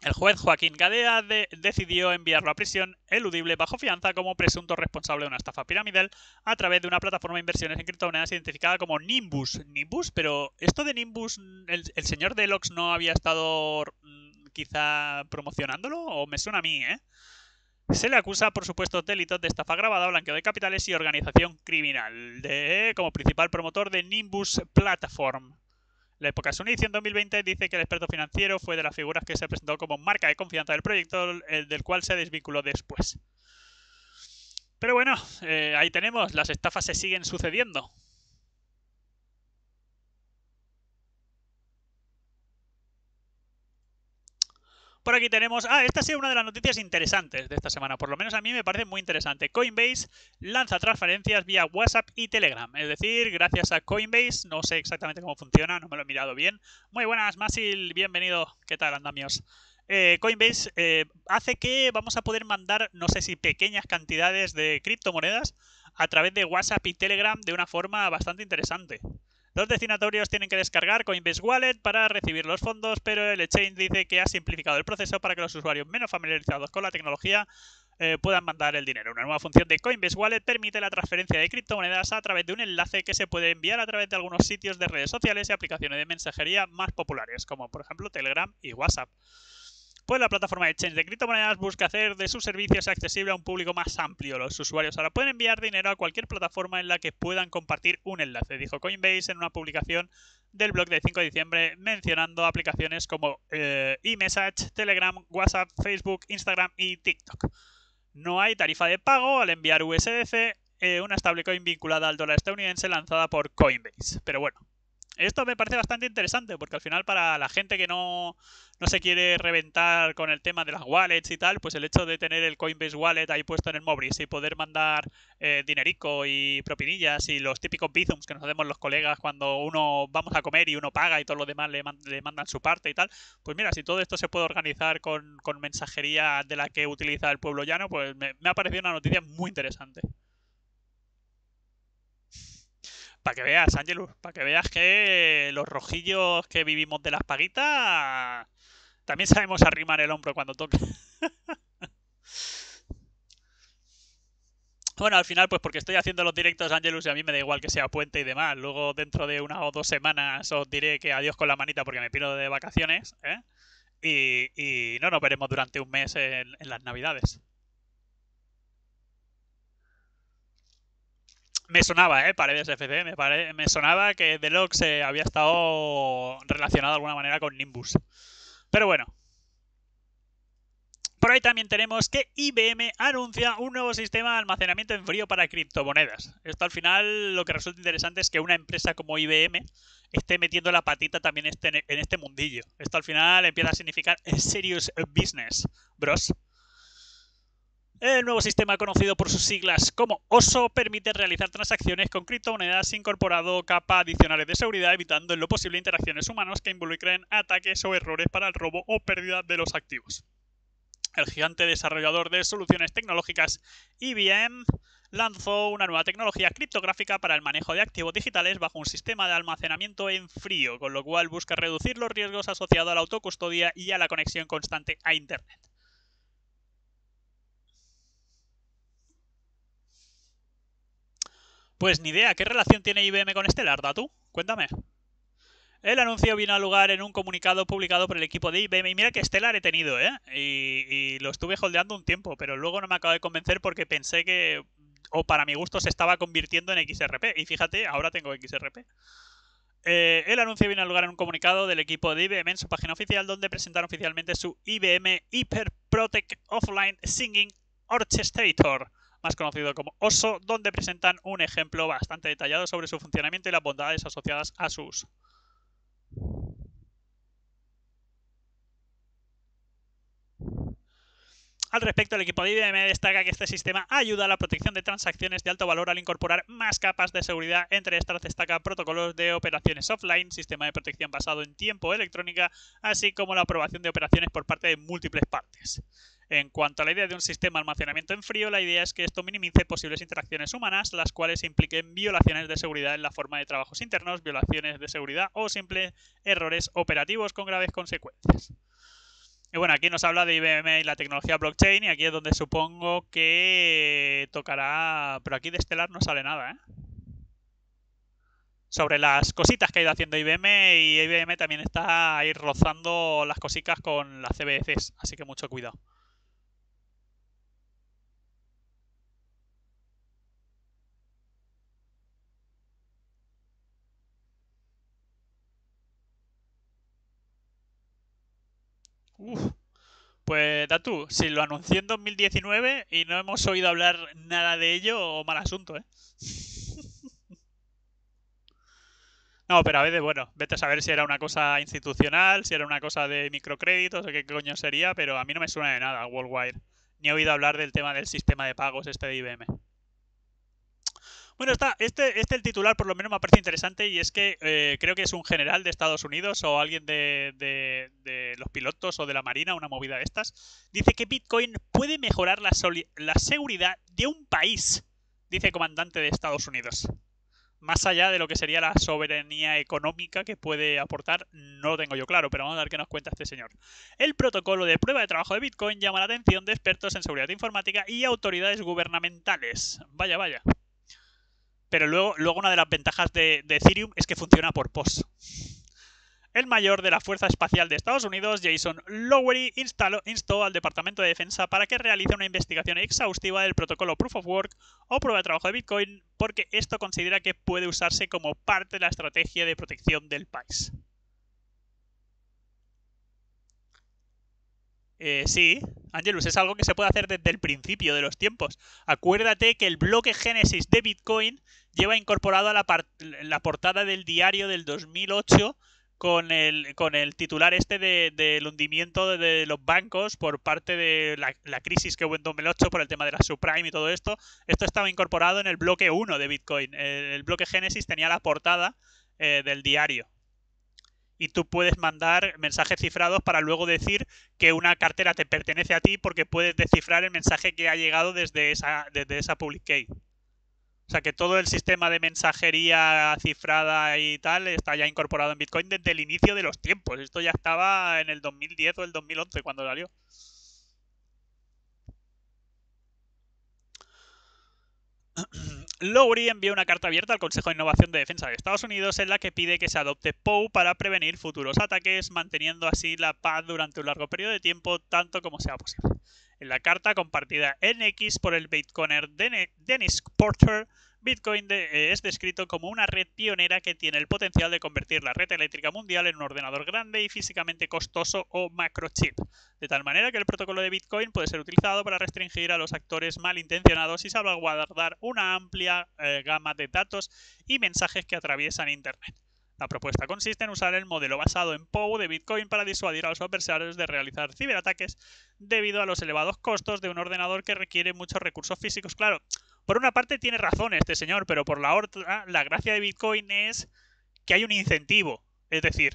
A: El juez Joaquín Gadea decidió enviarlo a prisión eludible bajo fianza como presunto responsable de una estafa piramidal a través de una plataforma de inversiones en criptomonedas identificada como Nimbus. Nimbus, pero esto de Nimbus, el, el señor Delox no había estado mm, quizá promocionándolo o me suena a mí, ¿eh? Se le acusa, por supuesto, delitos de estafa grabada, blanqueo de capitales y organización criminal, de, como principal promotor de Nimbus Platform. La época inicio, en 2020 dice que el experto financiero fue de las figuras que se presentó como marca de confianza del proyecto, el del cual se desvinculó después. Pero bueno, eh, ahí tenemos, las estafas se siguen sucediendo. Por aquí tenemos, ah, esta ha sido una de las noticias interesantes de esta semana, por lo menos a mí me parece muy interesante. Coinbase lanza transferencias vía WhatsApp y Telegram, es decir, gracias a Coinbase, no sé exactamente cómo funciona, no me lo he mirado bien. Muy buenas, Masil, bienvenido, ¿qué tal, andamios? Eh, Coinbase eh, hace que vamos a poder mandar, no sé si pequeñas cantidades de criptomonedas a través de WhatsApp y Telegram de una forma bastante interesante. Los destinatorios tienen que descargar Coinbase Wallet para recibir los fondos, pero el exchange dice que ha simplificado el proceso para que los usuarios menos familiarizados con la tecnología eh, puedan mandar el dinero. Una nueva función de Coinbase Wallet permite la transferencia de criptomonedas a través de un enlace que se puede enviar a través de algunos sitios de redes sociales y aplicaciones de mensajería más populares, como por ejemplo Telegram y WhatsApp pues la plataforma de exchange de criptomonedas busca hacer de sus servicios accesible a un público más amplio. Los usuarios ahora pueden enviar dinero a cualquier plataforma en la que puedan compartir un enlace, dijo Coinbase en una publicación del blog de 5 de diciembre mencionando aplicaciones como eh, eMessage, Telegram, WhatsApp, Facebook, Instagram y TikTok. No hay tarifa de pago al enviar USDC, eh, una stablecoin vinculada al dólar estadounidense lanzada por Coinbase. Pero bueno, esto me parece bastante interesante porque al final para la gente que no, no, se quiere reventar con el tema de las wallets y tal, pues el hecho de tener el Coinbase Wallet ahí puesto en el Mobris y poder mandar eh, dinerico y propinillas y los típicos bizums que nos hacemos los colegas cuando uno vamos a comer y uno paga y todo lo demás le, mandan su parte y tal, pues mira, si todo esto se puede organizar con, con mensajería de la que utiliza el pueblo llano, pues me, me ha parecido una noticia muy interesante para que veas, Ángelus, para que veas que los rojillos que vivimos de las paguitas también sabemos arrimar el hombro cuando toque. bueno, al final, pues porque estoy haciendo los directos, Angelus, y a mí me da igual que sea puente y demás. Luego, dentro de una o dos semanas, os diré que adiós con la manita porque me pido de vacaciones. ¿eh? Y, no nos veremos durante un mes en las Navidades. me sonaba, ¿eh? Paredes FC, me, me sonaba que Deluxe se había estado relacionado de alguna manera con Nimbus. Pero bueno. Por ahí también tenemos que IBM anuncia un nuevo sistema de almacenamiento en frío para criptomonedas. Esto al final lo que resulta interesante es que una empresa como IBM esté metiendo la patita también este, en este mundillo. Esto al final empieza a significar serious business, bros. El nuevo sistema conocido por sus siglas como OSO permite realizar transacciones con criptomonedas incorporando capas adicionales de seguridad, evitando en lo posible interacciones humanas que involucren ataques o errores para el robo o pérdida de los activos. El gigante desarrollador de soluciones tecnológicas IBM lanzó una nueva tecnología criptográfica para el manejo de activos digitales bajo un sistema de almacenamiento en frío, con lo cual busca reducir los riesgos asociados a la autocustodia y a la conexión constante a Internet. Pues ni idea, ¿qué relación tiene IBM con Stellar, tú? Cuéntame. El anuncio vino a lugar en un comunicado publicado por el equipo de IBM. Y mira que Stellar he tenido, ¿eh? Y, lo estuve holdeando un tiempo, pero luego no me acabo de convencer porque pensé que, o para mi gusto, se estaba convirtiendo en XRP. Y fíjate, ahora tengo XRP. Eh, el anuncio vino a lugar en un comunicado del equipo de IBM en su página oficial, donde presentaron oficialmente su IBM Hyper Protect Offline Singing Orchestrator más conocido como OSO, donde presentan un ejemplo bastante detallado sobre su funcionamiento y las bondades asociadas a sus Al respecto, el equipo de IBM destaca que este sistema ayuda a la protección de transacciones de alto valor al incorporar más capas de seguridad. Entre estas destaca protocolos de operaciones offline, sistema de protección basado en tiempo electrónica, así como la aprobación de operaciones por parte de múltiples partes. En cuanto a la idea de un sistema de almacenamiento en frío, la idea es que esto minimice posibles interacciones humanas, las cuales impliquen violaciones de seguridad en la forma de trabajos internos, violaciones de seguridad o simples errores operativos con graves consecuencias. Y bueno, aquí nos habla de IBM y la tecnología blockchain y aquí es donde supongo que tocará... Pero aquí de Estelar no sale nada, ¿eh? Sobre las cositas que ha ido haciendo IBM y IBM también está ahí rozando las cositas con las CBCs, así que mucho cuidado. Pues da tú, si lo anuncié en 2019 y no hemos oído hablar nada de ello, mal asunto, ¿eh? No, pero a veces, bueno, vete a saber si era una cosa institucional, si era una cosa de microcréditos o qué coño sería, pero a mí no me suena de nada Worldwide. Ni he oído hablar del tema del sistema de pagos este de IBM. Bueno, está, este, este el titular por lo menos me parece interesante y es que eh, creo que es un general de Estados Unidos o alguien de, los pilotos o de la Marina, una movida de estas. Dice que Bitcoin puede mejorar la, la seguridad de un país, dice el comandante de Estados Unidos. Más allá de lo que sería la soberanía económica que puede aportar, no lo tengo yo claro, pero vamos a ver qué nos cuenta este señor. El protocolo de prueba de trabajo de Bitcoin llama la atención de expertos en seguridad informática y autoridades gubernamentales. Vaya, vaya. Pero luego, luego una de las ventajas de, Ethereum es que funciona por POS. El mayor de la Fuerza Espacial de Estados Unidos, Jason Lowery, instó al Departamento de Defensa para que realice una investigación exhaustiva del protocolo Proof of Work o prueba de trabajo de Bitcoin, porque esto considera que puede usarse como parte de la estrategia de protección del país. Eh, sí, Angelus, es algo que se puede hacer desde el principio de los tiempos. Acuérdate que el bloque génesis de Bitcoin lleva incorporado a la, portada del diario del 2008 con el, titular este del hundimiento de, los bancos por parte de la, crisis que hubo en 2008 por el tema de la subprime y todo esto. Esto estaba incorporado en el bloque 1 de Bitcoin. El, bloque génesis tenía la portada eh, del diario. Y tú puedes mandar mensajes cifrados para luego decir que una cartera te pertenece a ti porque puedes descifrar el mensaje que ha llegado desde esa, desde esa public key. O sea que todo el sistema de mensajería cifrada y tal está ya incorporado en Bitcoin desde el inicio de los tiempos. Esto ya estaba en el 2010 o el 2011 cuando salió. Lowry envía una carta abierta al Consejo de Innovación de Defensa de Estados Unidos en la que pide que se adopte POW para prevenir futuros ataques, manteniendo así la paz durante un largo periodo de tiempo, tanto como sea posible. En la carta compartida en X por el Bitcoiner Dennis Porter, Bitcoin eh, es descrito como una red pionera que tiene el potencial de convertir la red eléctrica mundial en un ordenador grande y físicamente costoso o macrochip, de tal manera que el protocolo de Bitcoin puede ser utilizado para restringir a los actores malintencionados y salvaguardar una amplia eh, gama de datos y mensajes que atraviesan Internet. La propuesta consiste en usar el modelo basado en POW de Bitcoin para disuadir a los adversarios de realizar ciberataques debido a los elevados costos de un ordenador que requiere muchos recursos físicos. Claro, por una parte tiene razón este señor, pero por la otra, la gracia de Bitcoin es que hay un incentivo. Es decir,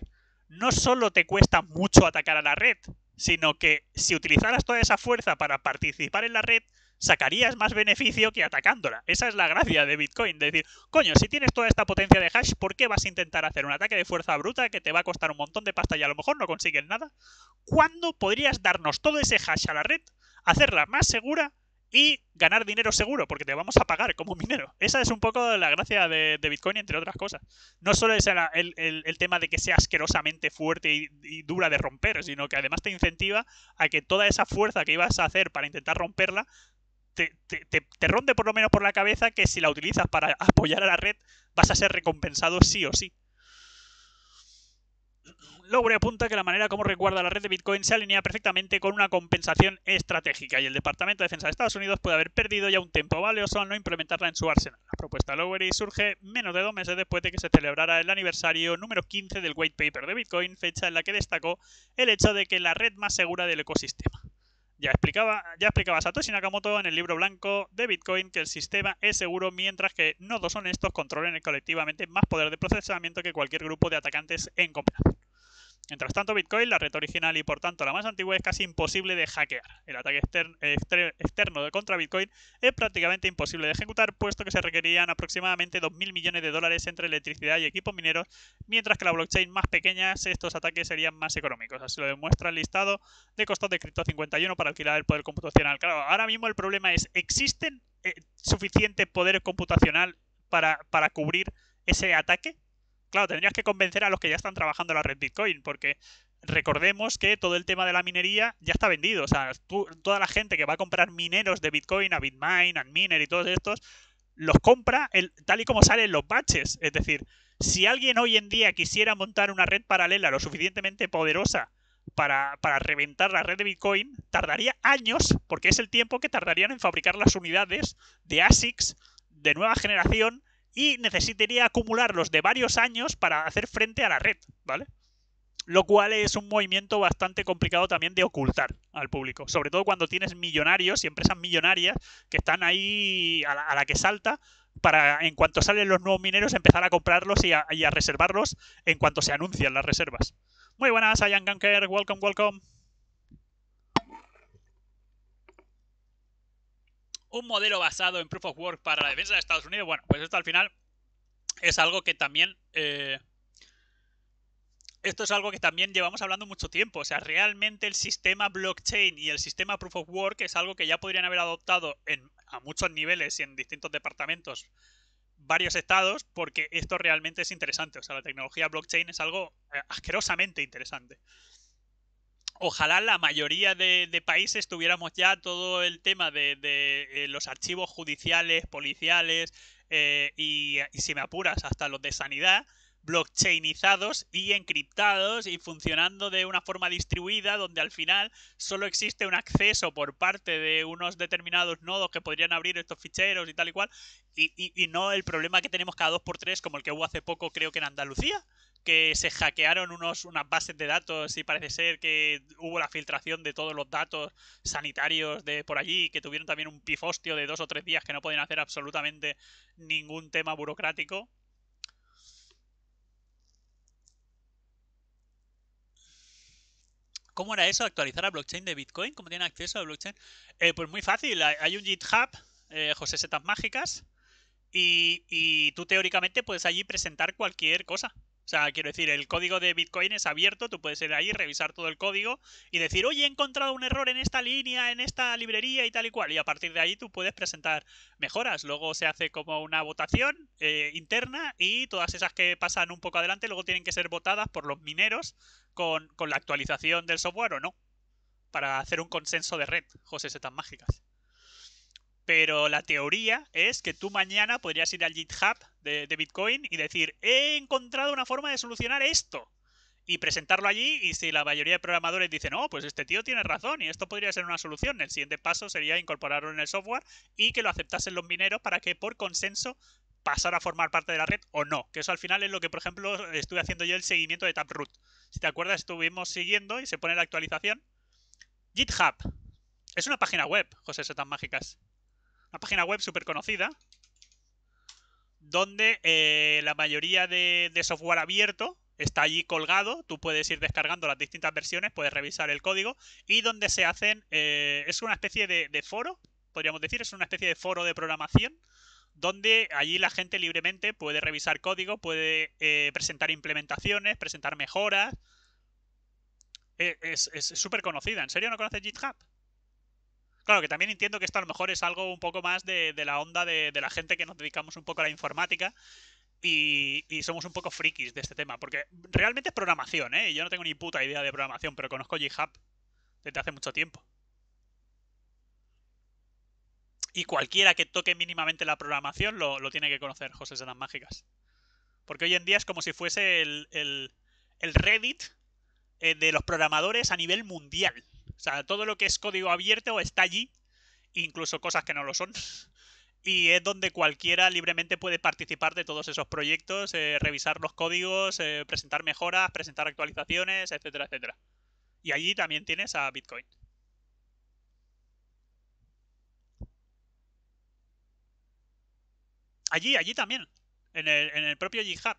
A: no solo te cuesta mucho atacar a la red, sino que si utilizaras toda esa fuerza para participar en la red, sacarías más beneficio que atacándola. Esa es la gracia de Bitcoin, decir, coño, si tienes toda esta potencia de hash, ¿por qué vas a intentar hacer un ataque de fuerza bruta que te va a costar un montón de pasta y a lo mejor no consigues nada? ¿Cuándo podrías darnos todo ese hash a la red, hacerla más segura y ganar dinero seguro, porque te vamos a pagar como minero. Esa es un poco la gracia de, Bitcoin, entre otras cosas. No solo es el, tema de que sea asquerosamente fuerte y, dura de romper, sino que además te incentiva a que toda esa fuerza que ibas a hacer para intentar romperla, te, ronde por lo menos por la cabeza que si la utilizas para apoyar a la red vas a ser recompensado sí o sí. Lowry apunta que la manera como recuerda la red de Bitcoin se alinea perfectamente con una compensación estratégica y el Departamento de Defensa de Estados Unidos puede haber perdido ya un tiempo valioso al no implementarla en su arsenal. La propuesta de Lowry surge menos de dos meses después de que se celebrara el aniversario número 15 del White Paper de Bitcoin, fecha en la que destacó el hecho de que la red más segura del ecosistema. Ya explicaba, ya explicaba Satoshi Nakamoto en el libro blanco de Bitcoin que el sistema es seguro mientras que nodos honestos controlen colectivamente más poder de procesamiento que cualquier grupo de atacantes en compra. Mientras tanto, Bitcoin, la red original y por tanto la más antigua, es casi imposible de hackear. El ataque externo contra Bitcoin es prácticamente imposible de ejecutar, puesto que se requerían aproximadamente 2.000 millones de dólares entre electricidad y equipos mineros, mientras que la blockchain más pequeña, estos ataques serían más económicos. Así lo demuestra el listado de costos de Crypto 51 para alquilar el poder computacional. Claro, ahora mismo el problema es, ¿existen eh, suficiente poder computacional para, para cubrir ese ataque? Claro, tendrías que convencer a los que ya están trabajando la red Bitcoin, porque recordemos que todo el tema de la minería ya está vendido. O sea, toda la gente que va a comprar mineros de Bitcoin, a Bitmine, a Miner y todos estos, los compra tal y como salen los baches, Es decir, si alguien hoy en día quisiera montar una red paralela lo suficientemente poderosa para, para, reventar la red de Bitcoin, tardaría años, porque es el tiempo que tardarían en fabricar las unidades de ASICs de nueva generación y necesitaría acumularlos de varios años para hacer frente a la red, ¿vale? Lo cual es un movimiento bastante complicado también de ocultar al público, sobre todo cuando tienes millonarios y empresas millonarias que están ahí a la, que salta para en cuanto salen los nuevos mineros empezar a comprarlos y a, reservarlos en cuanto se anuncian las reservas. Muy buenas, Ayan Gunker, welcome, welcome. un modelo basado en Proof of Work para la defensa de Estados Unidos. Bueno, pues esto al final es algo que también... Eh, esto es algo que también llevamos hablando mucho tiempo. O sea, realmente el sistema blockchain y el sistema Proof of Work es algo que ya podrían haber adoptado en, a muchos niveles y en distintos departamentos varios estados porque esto realmente es interesante. O sea, la tecnología blockchain es algo eh, asquerosamente interesante ojalá la mayoría de, países tuviéramos ya todo el tema de, eh, los archivos judiciales, policiales eh, y, si me apuras, hasta los de sanidad, blockchainizados y encriptados y funcionando de una forma distribuida donde al final solo existe un acceso por parte de unos determinados nodos que podrían abrir estos ficheros y tal y cual y, y no el problema que tenemos cada dos por tres como el que hubo hace poco creo que en Andalucía que se hackearon unos, unas bases de datos y parece ser que hubo la filtración de todos los datos sanitarios de por allí, que tuvieron también un pifostio de dos o tres días que no podían hacer absolutamente ningún tema burocrático. ¿Cómo era eso? ¿Actualizar a blockchain de Bitcoin? ¿Cómo tienen acceso a blockchain? Eh, pues muy fácil. Hay un GitHub, eh, José Setas Mágicas, y, y, tú teóricamente puedes allí presentar cualquier cosa. O sea, quiero decir, el código de Bitcoin es abierto, tú puedes ir ahí, revisar todo el código y decir, oye, he encontrado un error en esta línea, en esta librería y tal y cual. Y a partir de ahí tú puedes presentar mejoras. Luego se hace como una votación eh, interna y todas esas que pasan un poco adelante luego tienen que ser votadas por los mineros con, con la actualización del software o no. Para hacer un consenso de red, José, tan mágicas pero la teoría es que tú mañana podrías ir al GitHub de, Bitcoin y decir, he encontrado una forma de solucionar esto. Y presentarlo allí y si la mayoría de programadores dicen, no, oh, pues este tío tiene razón y esto podría ser una solución, el siguiente paso sería incorporarlo en el software y que lo aceptasen los mineros para que por consenso pasara a formar parte de la red o no. Que eso al final es lo que, por ejemplo, estuve haciendo yo el seguimiento de Taproot. Si te acuerdas, estuvimos siguiendo y se pone la actualización. GitHub. Es una página web, José tan Mágicas. Una página web súper conocida, donde eh, la mayoría de, software abierto está allí colgado, tú puedes ir descargando las distintas versiones, puedes revisar el código, y donde se hacen, eh, es una especie de, foro, podríamos decir, es una especie de foro de programación, donde allí la gente libremente puede revisar código, puede eh, presentar implementaciones, presentar mejoras. Es súper conocida, ¿en serio no conoces GitHub? Claro, que también entiendo que esto a lo mejor es algo un poco más de, la onda de, la gente que nos dedicamos un poco a la informática y, somos un poco frikis de este tema, porque realmente es programación, ¿eh? Yo no tengo ni puta idea de programación, pero conozco GitHub desde hace mucho tiempo. Y cualquiera que toque mínimamente la programación lo, tiene que conocer, José de las Mágicas. Porque hoy en día es como si fuese el, el Reddit eh, de los programadores a nivel mundial. O sea, todo lo que es código abierto está allí, incluso cosas que no lo son. Y es donde cualquiera libremente puede participar de todos esos proyectos, eh, revisar los códigos, eh, presentar mejoras, presentar actualizaciones, etcétera, etcétera. Y allí también tienes a Bitcoin. Allí, allí también. En el, en el propio GitHub.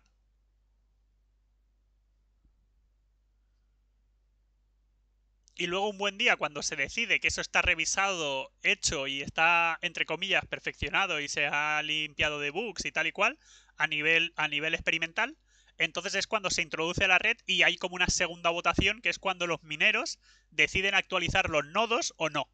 A: y luego un buen día cuando se decide que eso está revisado, hecho y está, entre comillas, perfeccionado y se ha limpiado de bugs y tal y cual, a nivel, a nivel experimental, entonces es cuando se introduce la red y hay como una segunda votación, que es cuando los mineros deciden actualizar los nodos o no.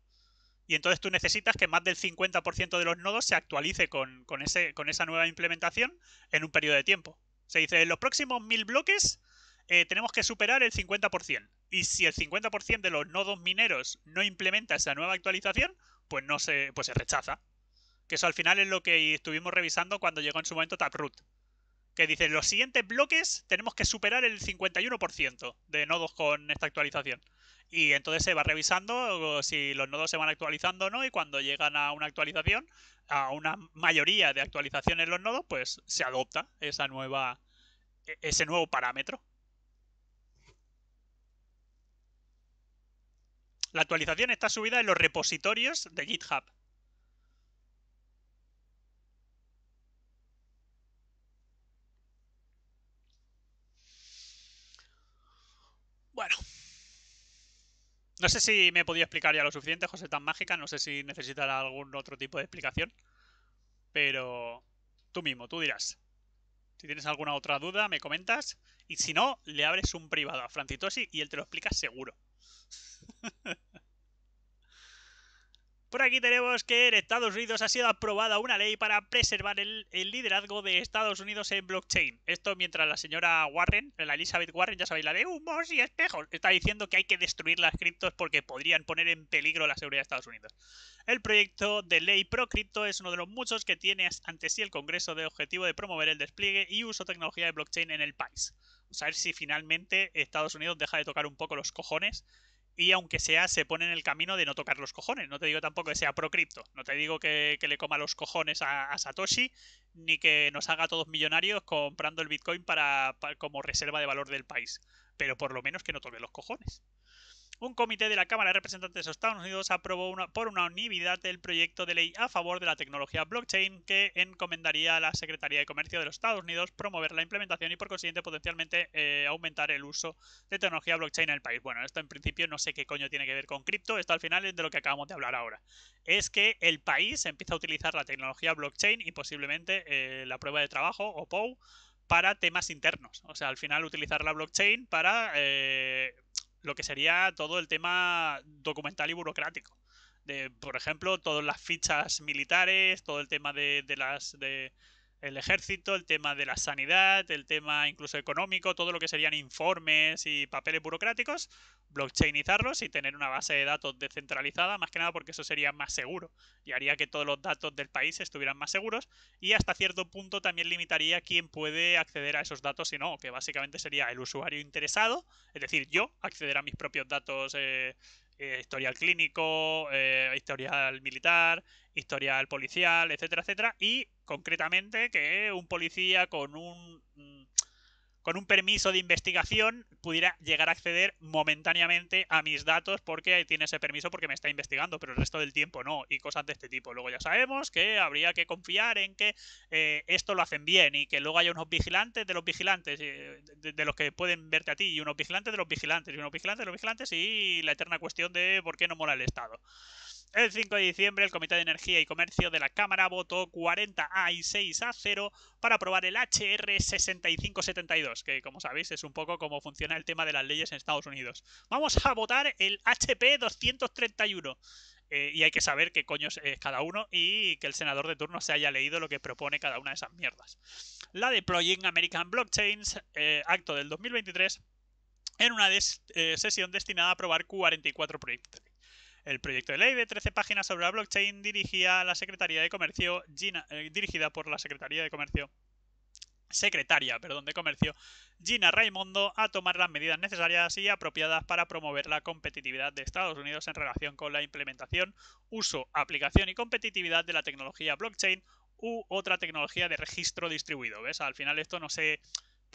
A: Y entonces tú necesitas que más del 50% de los nodos se actualice con, ese, con esa nueva implementación en un periodo de tiempo. Se dice, en los próximos mil bloques eh, tenemos que superar el 50%. Y si el 50% de los nodos mineros no implementa esa nueva actualización, pues no se, pues se rechaza. Que eso al final es lo que estuvimos revisando cuando llegó en su momento Taproot. Que dice, los siguientes bloques tenemos que superar el 51% de nodos con esta actualización. Y entonces se va revisando si los nodos se van actualizando o no, y cuando llegan a una actualización, a una mayoría de actualizaciones en los nodos, pues se adopta esa nueva, e-, ese nuevo parámetro. La actualización está subida en los repositorios de GitHub. Bueno. No sé si me he podido explicar ya lo suficiente, José Tan Mágica. No sé si necesitará algún otro tipo de explicación. Pero tú mismo, tú dirás. Si tienes alguna otra duda, me comentas. Y si no, le abres un privado a Francitosi y él te lo explica seguro. Por aquí tenemos que en Estados Unidos ha sido aprobada una ley para preservar el, liderazgo de Estados Unidos en blockchain. Esto mientras la señora Warren, la Elizabeth Warren, ya sabéis, la de humos y espejos, está diciendo que hay que destruir las criptos porque podrían poner en peligro la seguridad de Estados Unidos. El proyecto de ley pro cripto es uno de los muchos que tiene ante sí el Congreso de objetivo de promover el despliegue y uso de tecnología de blockchain en el país. a ver si finalmente Estados Unidos deja de tocar un poco los cojones y aunque sea, se pone en el camino de no tocar los cojones. No te digo tampoco que sea pro cripto, no te digo que, le coma los cojones a, Satoshi, ni que nos haga todos millonarios comprando el Bitcoin para, como reserva de valor del país, pero por lo menos que no toque los cojones un comité de la Cámara de Representantes de Estados Unidos aprobó una, por unanimidad el proyecto de ley a favor de la tecnología blockchain que encomendaría a la Secretaría de Comercio de los Estados Unidos promover la implementación y por consiguiente potencialmente eh, aumentar el uso de tecnología blockchain en el país. Bueno, esto en principio no sé qué coño tiene que ver con cripto, esto al final es de lo que acabamos de hablar ahora. Es que el país empieza a utilizar la tecnología blockchain y posiblemente eh, la prueba de trabajo o POU para temas internos. O sea, al final utilizar la blockchain para... Eh, lo que sería todo el tema documental y burocrático. De, por ejemplo, todas las fichas militares, todo el tema de, de las de, el ejército, el tema de la sanidad, el tema incluso económico, todo lo que serían informes y papeles burocráticos, blockchainizarlos y tener una base de datos descentralizada, más que nada porque eso sería más seguro y haría que todos los datos del país estuvieran más seguros y hasta cierto punto también limitaría quién puede acceder a esos datos y no, que básicamente sería el usuario interesado, es decir, yo acceder a mis propios datos. Eh, eh, historial clínico, eh, historial militar, historial policial, etcétera, etcétera, y concretamente que un policía con un mm, con un permiso de investigación pudiera llegar a acceder momentáneamente a mis datos porque tiene ese permiso porque me está investigando, pero el resto del tiempo no, y cosas de este tipo. Luego ya sabemos que habría que confiar en que eh, esto lo hacen bien y que luego haya unos vigilantes de los vigilantes, eh, de, de, los que pueden verte a ti, y unos vigilantes de los vigilantes, y unos vigilantes de los vigilantes, y la eterna cuestión de por qué no mola el Estado. El 5 de diciembre, el Comité de Energía y Comercio de la Cámara votó 40 A y 6 a 0 para aprobar el HR 6572, que como sabéis es un poco como funciona el tema de las leyes en Estados Unidos. Vamos a votar el HP 231. Eh, y hay que saber qué coño es cada uno y que el senador de turno se haya leído lo que propone cada una de esas mierdas. La Deploying American Blockchains, eh, acto del 2023, en una eh, sesión destinada a aprobar 44 proyectos el proyecto de ley de 13 páginas sobre la blockchain dirigía a la Secretaría de Comercio, eh, dirigida por la Secretaría de Comercio secretaria perdón, de Comercio, Gina Raimondo, a tomar las medidas necesarias y apropiadas para promover la competitividad de Estados Unidos en relación con la implementación, uso, aplicación y competitividad de la tecnología blockchain u otra tecnología de registro distribuido. ¿Ves? Al final esto no se,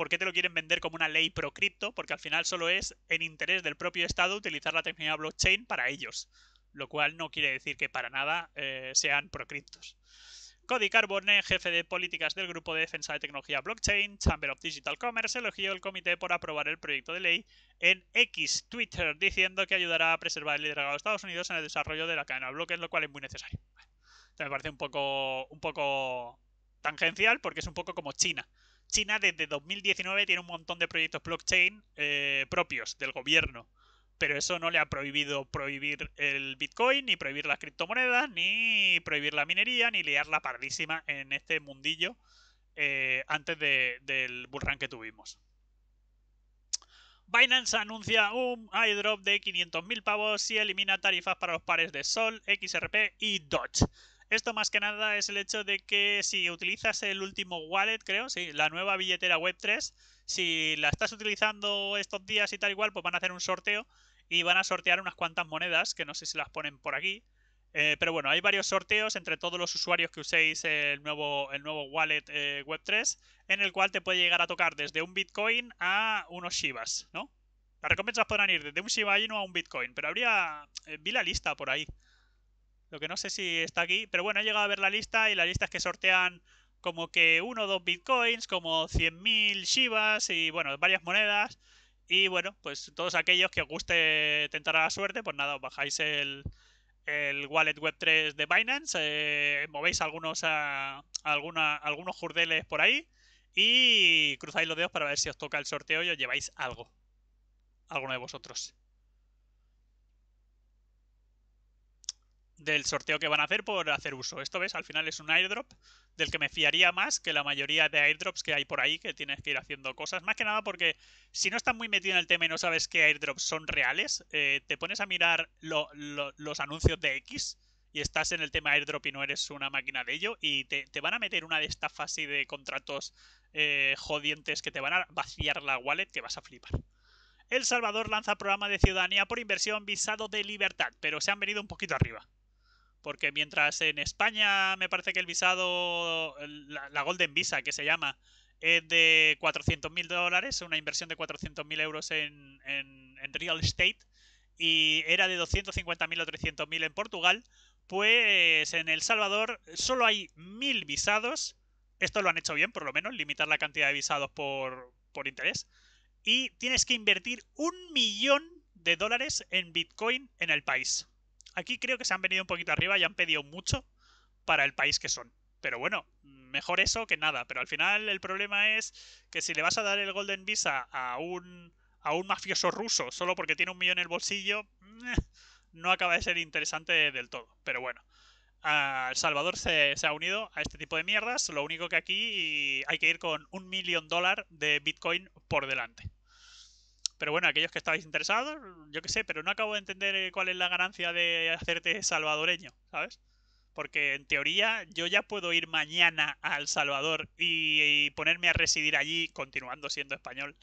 A: por qué te lo quieren vender como una ley pro porque al final solo es en interés del propio Estado utilizar la tecnología blockchain para ellos, lo cual no quiere decir que para nada eh, sean pro criptos. Cody Carbone, jefe de políticas del Grupo de Defensa de Tecnología Blockchain, Chamber of Digital Commerce, elogió el comité por aprobar el proyecto de ley en X Twitter, diciendo que ayudará a preservar el liderazgo de Estados Unidos en el desarrollo de la cadena de bloques, lo cual es muy necesario. me parece un poco, un poco tangencial porque es un poco como China. China desde 2019 tiene un montón de proyectos blockchain eh, propios del gobierno, pero eso no le ha prohibido prohibir el Bitcoin, ni prohibir las criptomonedas, ni prohibir la minería, ni liar la pardísima en este mundillo eh, antes del bullrun que tuvimos. Binance anuncia un idrop de 500.000 pavos y elimina tarifas para los pares de Sol, XRP y Dodge. Esto más que nada es el hecho de que si utilizas el último wallet, creo, sí, la nueva billetera Web3, si la estás utilizando estos días y tal igual, pues van a hacer un sorteo y van a sortear unas cuantas monedas, que no sé si las ponen por aquí. Eh, pero bueno, hay varios sorteos entre todos los usuarios que uséis el nuevo, el nuevo wallet eh, Web3, en el cual te puede llegar a tocar desde un Bitcoin a unos Shivas, ¿no? Las recompensas podrán ir desde un Shiba Inu a un Bitcoin, pero habría... Eh, vi la lista por ahí. Lo que no sé si está aquí, pero bueno, he llegado a ver la lista y la lista es que sortean como que uno o dos bitcoins, como 100.000 shivas y bueno, varias monedas. Y bueno, pues todos aquellos que os guste tentar a la suerte, pues nada, bajáis el, wallet web 3 de Binance, eh, movéis algunos, a, alguna, algunos jurdeles por ahí y cruzáis los dedos para ver si os toca el sorteo y os lleváis algo. Alguno de vosotros. del sorteo que van a hacer por hacer uso. Esto ves, al final es un airdrop del que me fiaría más que la mayoría de airdrops que hay por ahí, que tienes que ir haciendo cosas. Más que nada porque si no estás muy metido en el tema y no sabes qué airdrops son reales, eh, te pones a mirar los anuncios de X y estás en el tema airdrop y no eres una máquina de ello y te, van a meter una de estas así de contratos eh, jodientes que te van a vaciar la wallet que vas a flipar. El Salvador lanza programa de ciudadanía por inversión visado de libertad, pero se han venido un poquito arriba. Porque mientras en España me parece que el visado, la, Golden Visa que se llama, es de 400.000 dólares, una inversión de 400.000 euros en, real estate, y era de 250.000 o 300.000 en Portugal, pues en El Salvador solo hay 1.000 visados. Esto lo han hecho bien, por lo menos, limitar la cantidad de visados por interés. Y tienes que invertir un millón de dólares en Bitcoin en el país. Aquí creo que se han venido un poquito arriba y han pedido mucho para el país que son. Pero bueno, mejor eso que nada. Pero al final el problema es que si le vas a dar el Golden Visa a un, a un mafioso ruso solo porque tiene un millón en el bolsillo, eh, no acaba de ser interesante del todo. Pero bueno, El Salvador se, se, ha unido a este tipo de mierdas. Lo único que aquí hay que ir con un millón dólar de Bitcoin por delante. Pero bueno, aquellos que estáis interesados, yo qué sé, pero no acabo de entender eh, cuál es la ganancia de hacerte salvadoreño, ¿sabes? Porque en teoría yo ya puedo ir mañana a El Salvador y, ponerme a residir allí continuando siendo español.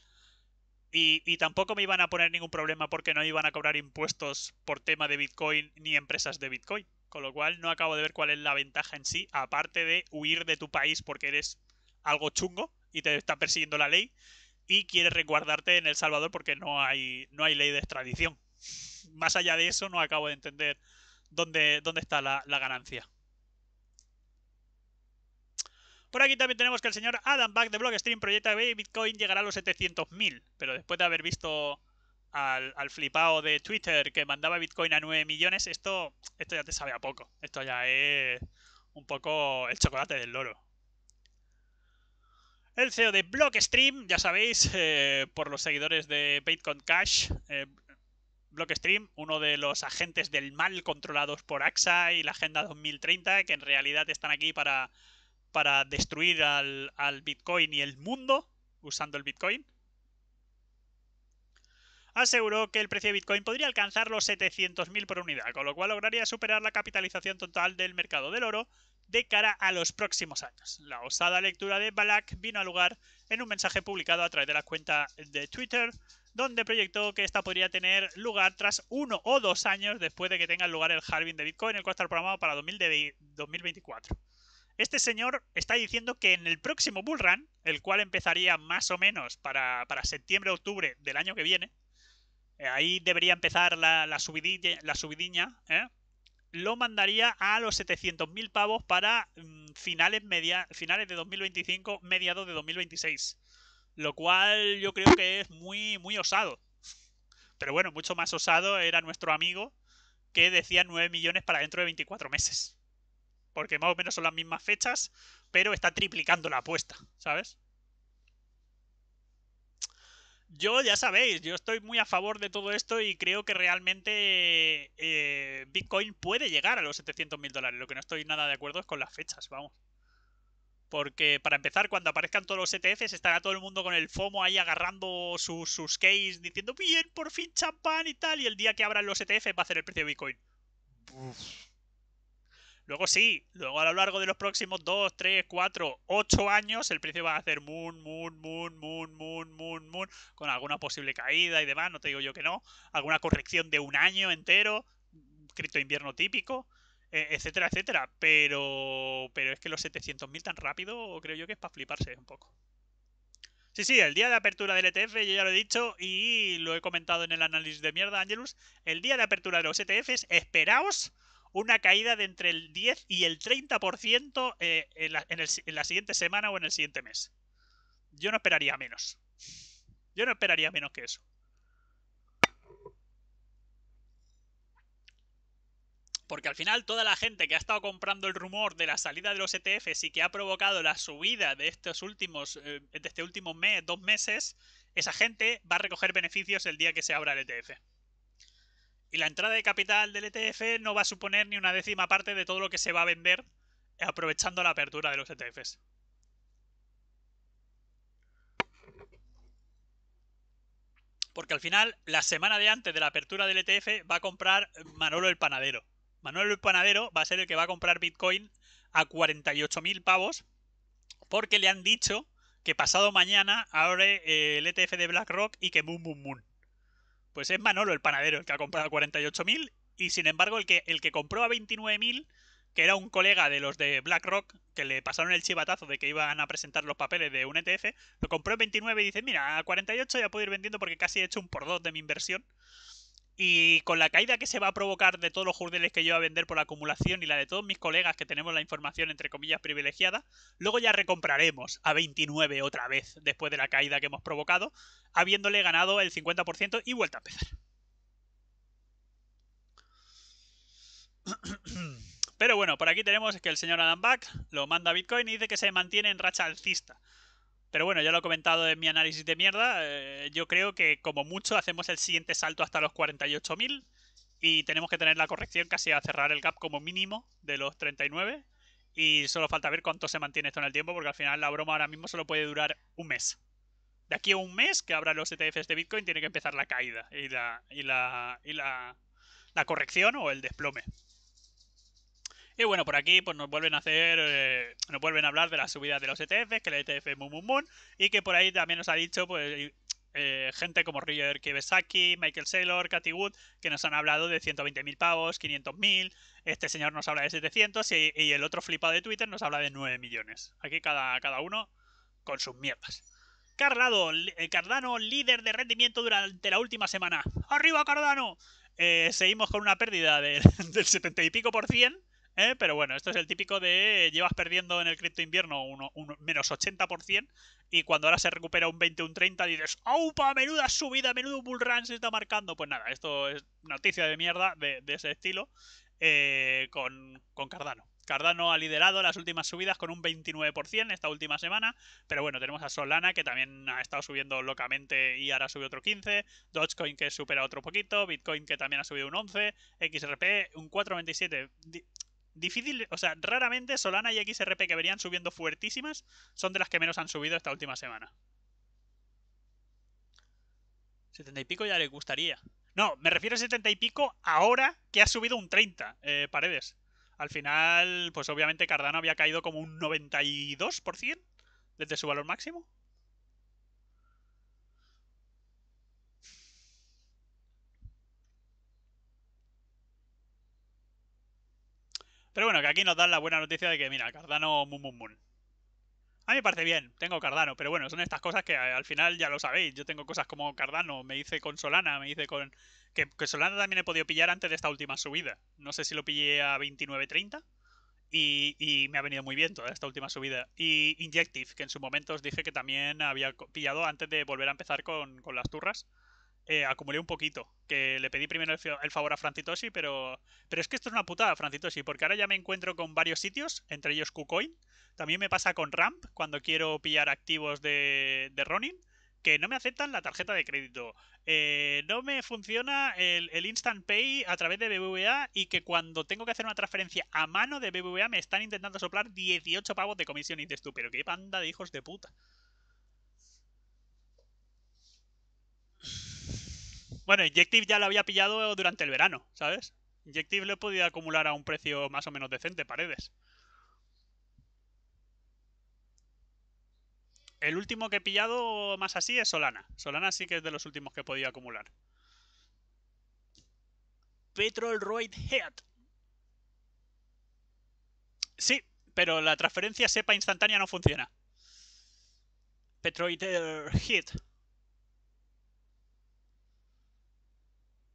A: Y, y, tampoco me iban a poner ningún problema porque no iban a cobrar impuestos por tema de Bitcoin ni empresas de Bitcoin. Con lo cual no acabo de ver cuál es la ventaja en sí, aparte de huir de tu país porque eres algo chungo y te está persiguiendo la ley y quiere resguardarte en El Salvador porque no hay, no hay ley de extradición. Más allá de eso, no acabo de entender dónde, dónde está la, ganancia. Por aquí también tenemos que el señor Adam Back de Blockstream proyecta que Bitcoin llegará a los 700.000, pero después de haber visto al, al, flipado de Twitter que mandaba Bitcoin a 9 millones, esto, esto ya te sabe a poco. Esto ya es un poco el chocolate del loro. El CEO de Blockstream, ya sabéis, eh, por los seguidores de Bitcoin Cash, eh, Blockstream, uno de los agentes del mal controlados por AXA y la Agenda 2030, que en realidad están aquí para, para destruir al, al Bitcoin y el mundo usando el Bitcoin aseguró que el precio de Bitcoin podría alcanzar los 700.000 por unidad, con lo cual lograría superar la capitalización total del mercado del oro de cara a los próximos años. La osada lectura de Balak vino a lugar en un mensaje publicado a través de la cuenta de Twitter, donde proyectó que esta podría tener lugar tras uno o dos años después de que tenga lugar el halving de Bitcoin, el cual está programado para 2024. Este señor está diciendo que en el próximo bull run, el cual empezaría más o menos para, septiembre-octubre del año que viene, eh, ahí debería empezar la, subidilla. la subidiña, ¿eh? lo mandaría a los 700.000 pavos para mm, finales, media, finales de 2025, mediados de 2026. Lo cual yo creo que es muy, muy osado. Pero bueno, mucho más osado era nuestro amigo que decía 9 millones para dentro de 24 meses. Porque más o menos son las mismas fechas, pero está triplicando la apuesta, ¿sabes? yo ya sabéis, yo estoy muy a favor de todo esto y creo que realmente eh, Bitcoin puede llegar a los 700 mil dólares. Lo que no estoy nada de acuerdo es con las fechas, vamos. Porque para empezar, cuando aparezcan todos los ETFs, estará todo el mundo con el FOMO ahí agarrando sus case diciendo, bien, por fin champán y tal. Y el día que abran los ETFs va a ser el precio de Bitcoin. Luego sí, luego a lo largo de los próximos 2, 3, 4, 8 años el precio va a hacer moon, moon, moon, moon, moon, moon, moon, con alguna posible caída y demás, no te digo yo que no, alguna corrección de un año entero, cripto invierno típico, e, etcétera, etcétera. Pero, pero es que los 700.000 tan rápido creo yo que es para fliparse un poco. Sí, sí, el día de apertura del ETF, yo ya lo he dicho y lo he comentado en el análisis de mierda, Angelus. El día de apertura de los ETFs, esperaos una caída de entre el 10 y el 30% eh, en, la, en, la siguiente semana o en el siguiente mes. Yo no esperaría menos. Yo no esperaría menos que eso. Porque al final toda la gente que ha estado comprando el rumor de la salida de los ETFs y que ha provocado la subida de estos últimos, eh, de este último mes, dos meses, esa gente va a recoger beneficios el día que se abra el ETF. Y la entrada de capital del ETF no va a suponer ni una décima parte de todo lo que se va a vender aprovechando la apertura de los ETFs. Porque al final, la semana de antes de la apertura del ETF va a comprar Manolo el Panadero. Manolo el Panadero va a ser el que va a comprar Bitcoin a 48.000 pavos porque le han dicho que pasado mañana abre eh, el ETF de BlackRock y que boom, boom, boom. Pues es Manolo el panadero el que ha comprado 48.000 y sin embargo el que, el que compró a 29.000, que era un colega de los de BlackRock, que le pasaron el chivatazo de que iban a presentar los papeles de un ETF, lo compró en 29 y dice, mira, a 48 ya puedo ir vendiendo porque casi he hecho un por dos de mi inversión. Y con la caída que se va a provocar de todos los jurdeles que yo voy a vender por la acumulación y la de todos mis colegas que tenemos la información entre comillas privilegiada, luego ya recompraremos a 29 otra vez después de la caída que hemos provocado, habiéndole ganado el 50% y vuelta a empezar. Pero bueno, por aquí tenemos que el señor Adam Back lo manda a Bitcoin y dice que se mantiene en racha alcista. Pero bueno, ya lo he comentado en mi análisis de mierda. Eh, yo creo que como mucho hacemos el siguiente salto hasta los 48.000 y tenemos que tener la corrección casi a cerrar el gap como mínimo de los 39. Y solo falta ver cuánto se mantiene esto en el tiempo, porque al final la broma ahora mismo solo puede durar un mes. De aquí a un mes que abran los ETFs de Bitcoin tiene que empezar la caída y la, y la, y la corrección o el desplome. Y bueno, por aquí pues nos vuelven a hacer, eh, nos vuelven a hablar de la subida de los ETFs, que el ETF es muy, muy, y que por ahí también nos ha dicho, pues, eh, gente como Roger Kibesaki, Michael Saylor, Cathy Wood, que nos han hablado de 120.000 pavos, 500.000, este señor nos habla de 700 y, el otro flipado de Twitter nos habla de 9 millones. Aquí cada, cada uno con sus mierdas. Cardano, eh, Cardano, líder de rendimiento durante la última semana. ¡Arriba, Cardano! seguimos con una pérdida del, setenta 70 y pico por cien ¿eh? Pero bueno, esto es el típico de llevas perdiendo en el cripto invierno un, menos 80% y cuando ahora se recupera un 20, un 30 dices, ¡aupa! Menuda subida, menudo bull run se está marcando. Pues nada, esto es noticia de mierda de, ese estilo eh, con, con Cardano. Cardano ha liderado las últimas subidas con un 29% esta última semana, pero bueno, tenemos a Solana que también ha estado subiendo locamente y ahora sube otro 15, Dogecoin que supera otro poquito, Bitcoin que también ha subido un 11, XRP un 4.27. Difícil, o sea, raramente Solana y XRP que verían subiendo fuertísimas son de las que menos han subido esta última semana. 70 y pico ya le gustaría. No, me refiero a 70 y pico ahora que ha subido un 30, eh, paredes. Al final, pues obviamente Cardano había caído como un 92% desde su valor máximo. Pero bueno, que aquí nos dan la buena noticia de que, mira, Cardano, Moon, A mí me parece bien, tengo Cardano, pero bueno, son estas cosas que eh, al final ya lo sabéis. Yo tengo cosas como Cardano, me hice con Solana, me hice con. Que, Solana también he podido pillar antes de esta última subida. No sé si lo pillé a 29.30 y, y me ha venido muy bien toda esta última subida. Y Injective, que en su momento os dije que también había pillado antes de volver a empezar con las turras. Eh, acumulé un poquito. Que le pedí primero el, favor a Francitosi, pero. Pero es que esto es una putada, Francitosi, porque ahora ya me encuentro con varios sitios, entre ellos KuCoin. También me pasa con Ramp, cuando quiero pillar activos de, de Ronin, que no me aceptan la tarjeta de crédito. Eh, no me funciona el, Instant Pay a través de BBVA y que cuando tengo que hacer una transferencia a mano de BBVA me están intentando soplar 18 pavos de comisión y dices tú, pero qué banda de hijos de puta. Bueno, Injective ya lo había pillado durante el verano, ¿sabes? Injective lo podido acumular a un precio más o menos decente, paredes. El último que he pillado más así es Solana. Solana sí que es de los últimos que he podido acumular. Petrol Roid Head. Sí, pero la transferencia SEPA instantánea no funciona. Petroid Head.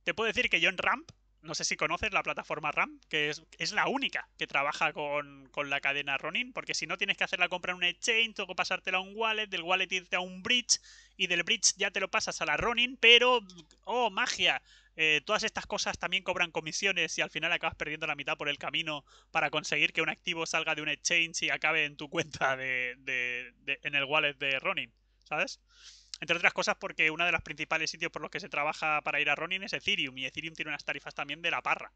A: Te puedo decir que yo en Ramp, no sé si conoces la plataforma Ramp, que es, la única que trabaja con, la cadena Ronin, porque si no tienes que hacer la compra en un exchange, o pasártela a un wallet, del wallet irte a un bridge, y del bridge ya te lo pasas a la Ronin, pero, oh, magia, eh, todas estas cosas también cobran comisiones y al final acabas perdiendo la mitad por el camino para conseguir que un activo salga de un exchange y acabe en tu cuenta de, de en el wallet de Ronin, ¿sabes? Entre otras cosas porque uno de los principales sitios por los que se trabaja para ir a Ronin es Ethereum y Ethereum tiene unas tarifas también de la parra.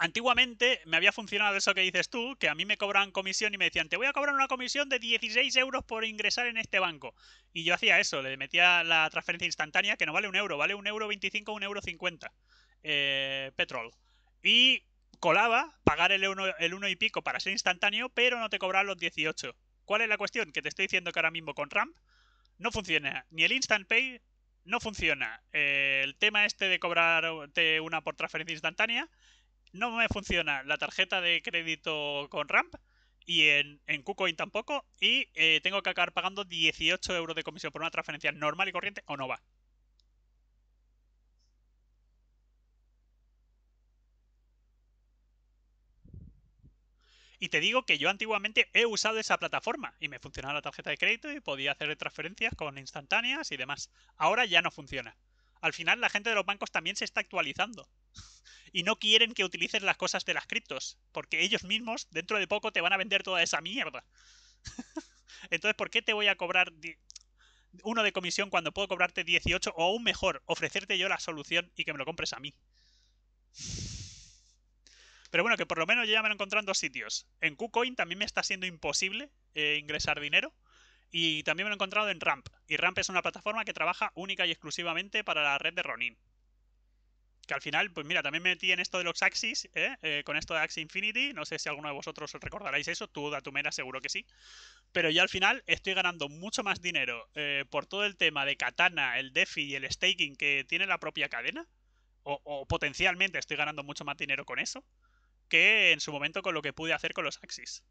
A: Antiguamente me había funcionado eso que dices tú, que a mí me cobran comisión y me decían, te voy a cobrar una comisión de 16 euros por ingresar en este banco. Y yo hacía eso, le metía la transferencia instantánea, que no vale un euro, vale un euro 25, un euro 50. Eh, petrol. Y colaba pagar el uno, el uno y pico para ser instantáneo, pero no te cobran los 18. ¿Cuál es la cuestión? Que te estoy diciendo que ahora mismo con RAM no funciona ni el Instant Pay, no funciona el tema este de cobrarte una por transferencia instantánea, no me funciona la tarjeta de crédito con RAM y en, en KuCoin tampoco, y eh, tengo que acabar pagando 18 euros de comisión por una transferencia normal y corriente o no va. Y te digo que yo antiguamente he usado esa plataforma y me funcionaba la tarjeta de crédito y podía hacer transferencias con instantáneas y demás. Ahora ya no funciona. Al final la gente de los bancos también se está actualizando. Y no quieren que utilices las cosas de las criptos, porque ellos mismos dentro de poco te van a vender toda esa mierda. Entonces, ¿por qué te voy a cobrar uno de comisión cuando puedo cobrarte 18 o aún mejor, ofrecerte yo la solución y que me lo compres a mí? Pero bueno, que por lo menos yo ya me lo encontrado en dos sitios. En KuCoin también me está siendo imposible eh, ingresar dinero. Y también me lo he encontrado en Ramp. Y Ramp es una plataforma que trabaja única y exclusivamente para la red de Ronin. Que al final, pues mira, también me metí en esto de los Axis, ¿eh? Eh, con esto de Axie Infinity. No sé si alguno de vosotros recordaréis eso, tú, Datumera, seguro que sí. Pero yo al final estoy ganando mucho más dinero por todo el tema de Katana, el DeFi y el staking que tiene la propia cadena. o potencialmente estoy ganando mucho más dinero con eso que en su momento con lo que pude hacer con los Axis.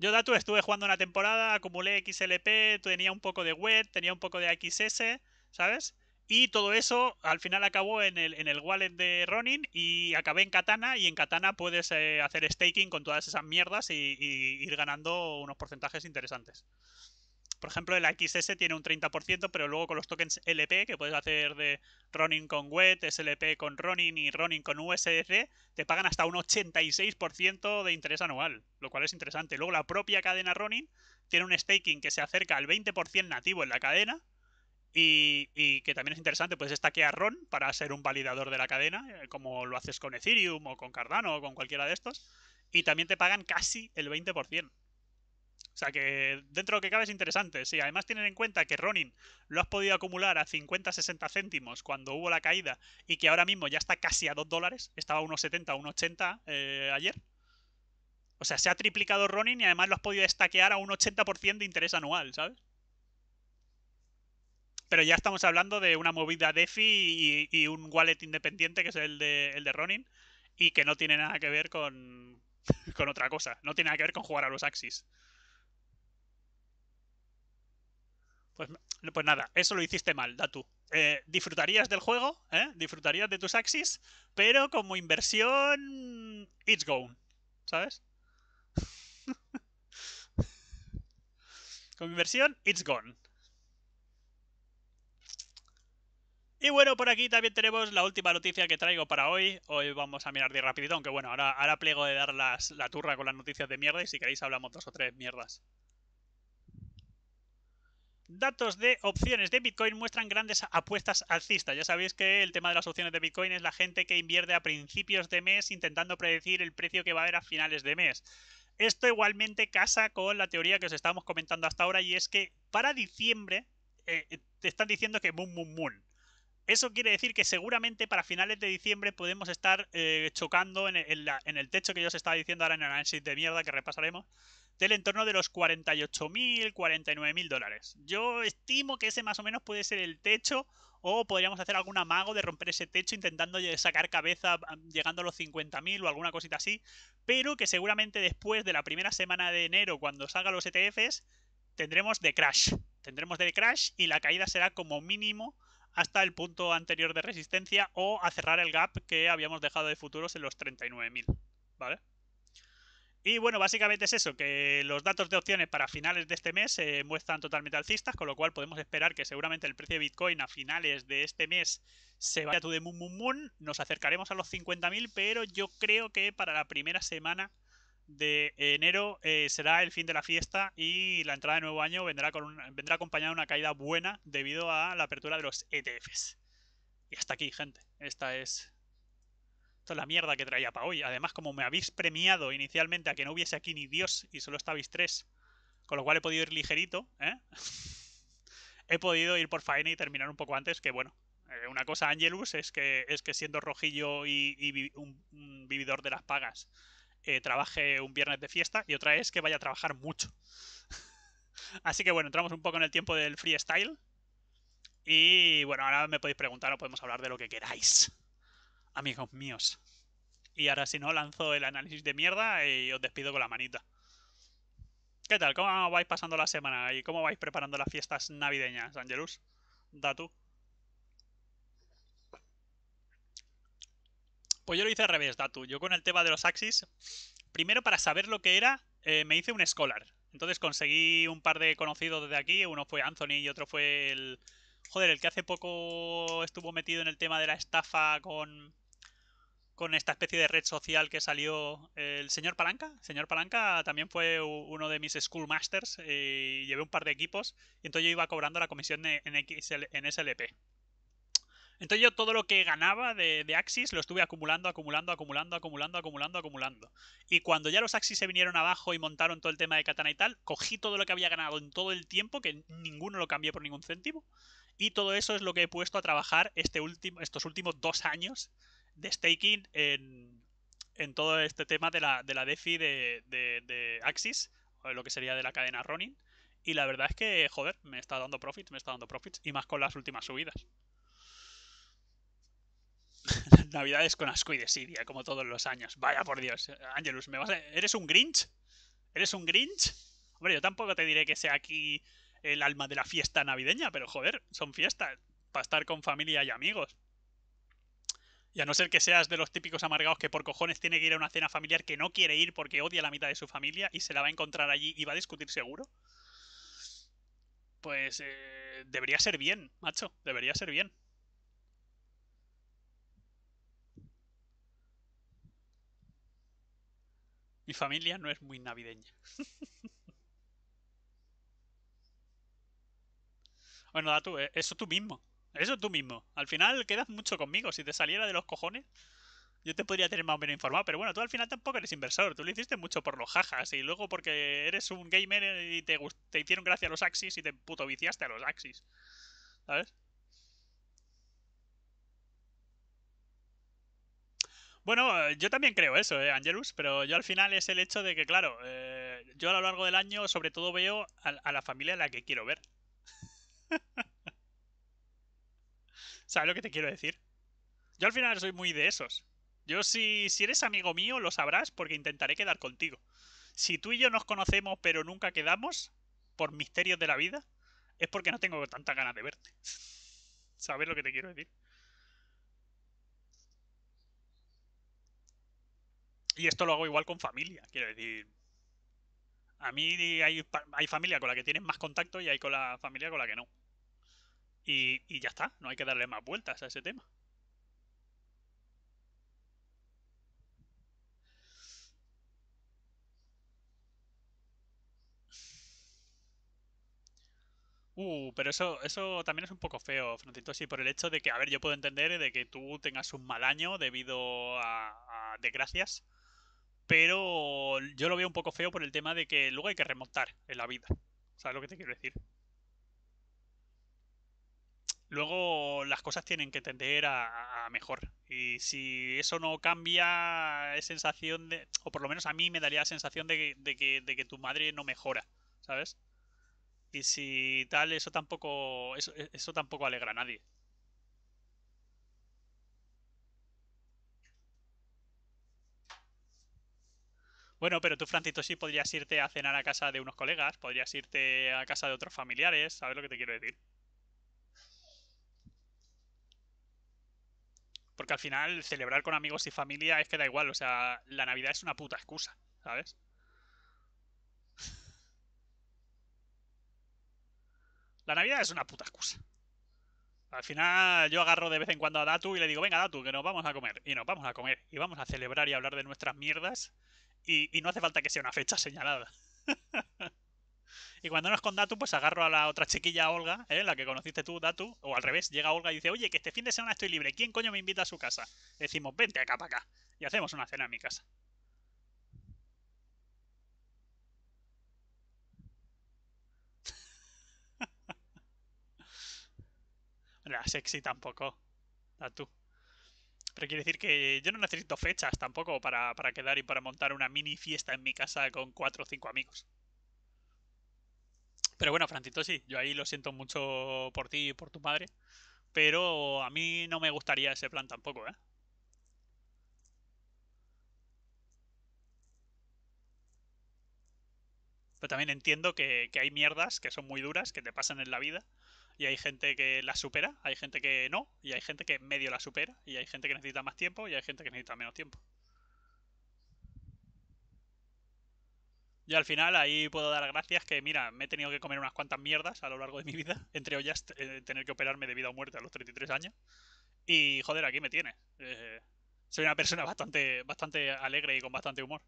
A: Yo dato estuve jugando una temporada, acumulé XLP, tenía un poco de web, tenía un poco de XS, ¿sabes? Y todo eso al final acabó en el, wallet de Ronin y acabé en Katana y en Katana puedes eh, hacer staking con todas esas mierdas y ir ganando unos porcentajes interesantes por ejemplo, el XS tiene un 30%, pero luego con los tokens LP, que puedes hacer de Ronin con WET, SLP con Ronin y Ronin con USDC, te pagan hasta un 86% de interés anual, lo cual es interesante. Luego la propia cadena Ronin tiene un staking que se acerca al 20% nativo en la cadena, y, que también es interesante, puedes stackear RON para ser un validador de la cadena, eh, como lo haces con Ethereum o con Cardano o con cualquiera de estos. Y también te pagan casi el 20%, o sea que dentro de lo que cabe es interesante. Sí, además tienen en cuenta que Ronin lo has podido acumular a 50-60 céntimos cuando hubo la caída y que ahora mismo ya está casi a 2 dólares. Estaba a 1,70, 1,80 eh, ayer. O sea, se ha triplicado Ronin y además lo has podido destaquear a un 80% de interés anual, ¿sabes? Pero ya estamos hablando de una movida DeFi y, y un wallet independiente que es el de, el de Ronin y que no tiene nada que ver con, con otra cosa. No tiene nada que ver con jugar a los Axis. Pues, pues, nada, eso lo hiciste mal, da tú. Eh, disfrutarías del juego, ¿eh? disfrutarías de tus axis, pero como inversión, it's gone, ¿sabes? como inversión, it's gone. Y bueno, por aquí también tenemos la última noticia que traigo para hoy. Hoy vamos a mirar de rapidito, aunque bueno, ahora, ahora plego de dar la turra con las noticias de mierda y si queréis hablamos dos o tres mierdas. Datos de opciones de Bitcoin muestran grandes apuestas alcistas. Ya sabéis que el tema de las opciones de Bitcoin es la gente que invierte a principios de mes intentando predecir el precio que va a haber a finales de mes. Esto igualmente casa con la teoría que os estábamos comentando hasta ahora y es que para diciembre eh, te están diciendo que boom, Moon Moon. Eso quiere decir que seguramente para finales de diciembre podemos estar eh, chocando en el, en el techo que yo os estaba diciendo ahora en el análisis de mierda que repasaremos del entorno de los 48.000, 49.000 dólares. Yo estimo que ese más o menos puede ser el techo o podríamos hacer algún amago de romper ese techo intentando sacar cabeza llegando a los 50.000 o alguna cosita así, pero que seguramente después de la primera semana de enero cuando salgan los ETFs tendremos de crash, tendremos de crash y la caída será como mínimo hasta el punto anterior de resistencia o a cerrar el gap que habíamos dejado de futuros en los 39.000, ¿vale? Y bueno, básicamente es eso, que los datos de opciones para finales de este mes se eh, muestran totalmente alcistas, con lo cual podemos esperar que seguramente el precio de Bitcoin a finales de este mes se vaya a tu de mum mum nos acercaremos a los 50.000, pero yo creo que para la primera semana de enero eh, será el fin de la fiesta y la entrada de nuevo año vendrá, con vendrá acompañada de una caída buena debido a la apertura de los ETFs. Y hasta aquí, gente. Esta es es la mierda que traía para hoy. Además, como me habéis premiado inicialmente a que no hubiese aquí ni Dios y solo estabais tres, con lo cual he podido ir ligerito, ¿eh? he podido ir por faena y terminar un poco antes, que bueno. Eh, una cosa, Angelus, es que, es que siendo rojillo y, un, vividor de las pagas, eh, trabaje un viernes de fiesta, y otra es que vaya a trabajar mucho. Así que bueno, entramos un poco en el tiempo del freestyle. Y bueno, ahora me podéis preguntar o podemos hablar de lo que queráis amigos míos. Y ahora si no, lanzo el análisis de mierda y os despido con la manita. ¿Qué tal? ¿Cómo vais pasando la semana? ¿Y cómo vais preparando las fiestas navideñas, Angelus? Datu. Pues yo lo hice al revés, Datu. Yo con el tema de los Axis, primero para saber lo que era, eh, me hice un Scholar. Entonces conseguí un par de conocidos desde aquí. Uno fue Anthony y otro fue el. Joder, el que hace poco estuvo metido en el tema de la estafa con con esta especie de red social que salió el señor Palanca. El señor Palanca también fue uno de mis schoolmasters eh, y llevé un par de equipos entonces yo iba cobrando la comisión en, SLP. Entonces yo todo lo que ganaba de, Axis lo estuve acumulando, acumulando, acumulando, acumulando, acumulando, acumulando. Y cuando ya los Axis se vinieron abajo y montaron todo el tema de Katana y tal, cogí todo lo que había ganado en todo el tiempo, que ninguno lo cambié por ningún céntimo. Y todo eso es lo que he puesto a trabajar este último, estos últimos dos años de staking en, en todo este tema de la, DeFi de, de, Axis, o lo que sería de la cadena Ronin. Y la verdad es que, joder, me está dando profits, me está dando profits, y más con las últimas subidas. navidades con Asco y como todos los años. Vaya por Dios, Angelus, ¿me vas ¿eres un Grinch? ¿Eres un Grinch? Hombre, yo tampoco te diré que sea aquí el alma de la fiesta navideña, pero joder, son fiestas para estar con familia y amigos. Y a no ser que seas de los típicos amargados que por cojones tiene que ir a una cena familiar que no quiere ir porque odia a la mitad de su familia y se la va a encontrar allí y va a discutir seguro. Pues eh, debería ser bien, macho, debería ser bien. Mi familia no es muy navideña. bueno, eh, eso tú mismo. Eso tú mismo. Al final quedas mucho conmigo. Si te saliera de los cojones, yo te podría tener más o menos informado. Pero bueno, tú al final tampoco eres inversor. Tú lo hiciste mucho por los jajas y luego porque eres un gamer y te, te hicieron gracia a los Axis y te puto viciaste a los Axis. ¿Sabes? Bueno, eh, yo también creo eso, ¿eh, Angelus, pero yo al final es el hecho de que, claro, eh, yo a lo largo del año sobre todo veo a, a la familia a la que quiero ver. ¿Sabes lo que te quiero decir? Yo al final soy muy de esos. Yo si, si eres amigo mío lo sabrás porque intentaré quedar contigo. Si tú y yo nos conocemos pero nunca quedamos, por misterios de la vida, es porque no tengo tantas ganas de verte. ¿Sabes lo que te quiero decir? Y esto lo hago igual con familia, quiero decir. A mí hay, hay familia con la que tienes más contacto y hay con la familia con la que no. Y, ya está, no hay que darle más vueltas a ese tema. Uh, pero eso, eso también es un poco feo, Francisco, sí, por el hecho de que, a ver, yo puedo entender de que tú tengas un mal año debido a, a desgracias, pero yo lo veo un poco feo por el tema de que luego hay que remontar en la vida. ¿Sabes lo que te quiero decir? luego las cosas tienen que tender a, mejor. Y si eso no cambia, es sensación de. O por lo menos a mí me daría la sensación de que, de que, tu madre no mejora, ¿sabes? Y si tal, eso tampoco. Eso, e, eso tampoco alegra a nadie. Bueno, pero tú, Francito, sí podrías irte a cenar a casa de unos colegas, podrías irte a casa de otros familiares, ¿sabes lo que te quiero decir? Porque al final, celebrar con amigos y familia es que da igual. O sea, la Navidad es una puta excusa, ¿sabes? La Navidad es una puta excusa. Al final yo agarro de vez en cuando a Datu y le digo, venga Datu, que nos vamos a comer. Y nos vamos a comer. Y vamos a celebrar y hablar de nuestras mierdas. Y, y no hace falta que sea una fecha señalada. Y cuando no es con Datu, pues agarro a la otra chiquilla Olga, ¿eh? la que conociste tú, Datu, o al revés, llega Olga y dice, oye, que este fin de semana estoy libre, ¿quién coño me invita a su casa? Decimos, vente acá para acá. Y hacemos una cena en mi casa. La sexy tampoco. Datu. Pero quiere decir que yo no necesito fechas tampoco para, para quedar y para montar una mini fiesta en mi casa con cuatro o cinco amigos. Pero bueno, Francito, sí, yo ahí lo siento mucho por ti y por tu madre. Pero a mí no me gustaría ese plan tampoco, ¿eh? Pero también entiendo que, que hay mierdas que son muy duras, que te pasan en la vida. Y hay gente que las supera, hay gente que no, y hay gente que medio la supera, y hay gente que necesita más tiempo, y hay gente que necesita menos tiempo. Yo al final ahí puedo dar gracias que, mira, me he tenido que comer unas cuantas mierdas a lo largo de mi vida, entre ollas eh, tener que operarme de vida o muerte a los 33 años. Y joder, aquí me tiene. Eh, soy una persona bastante, bastante alegre y con bastante humor.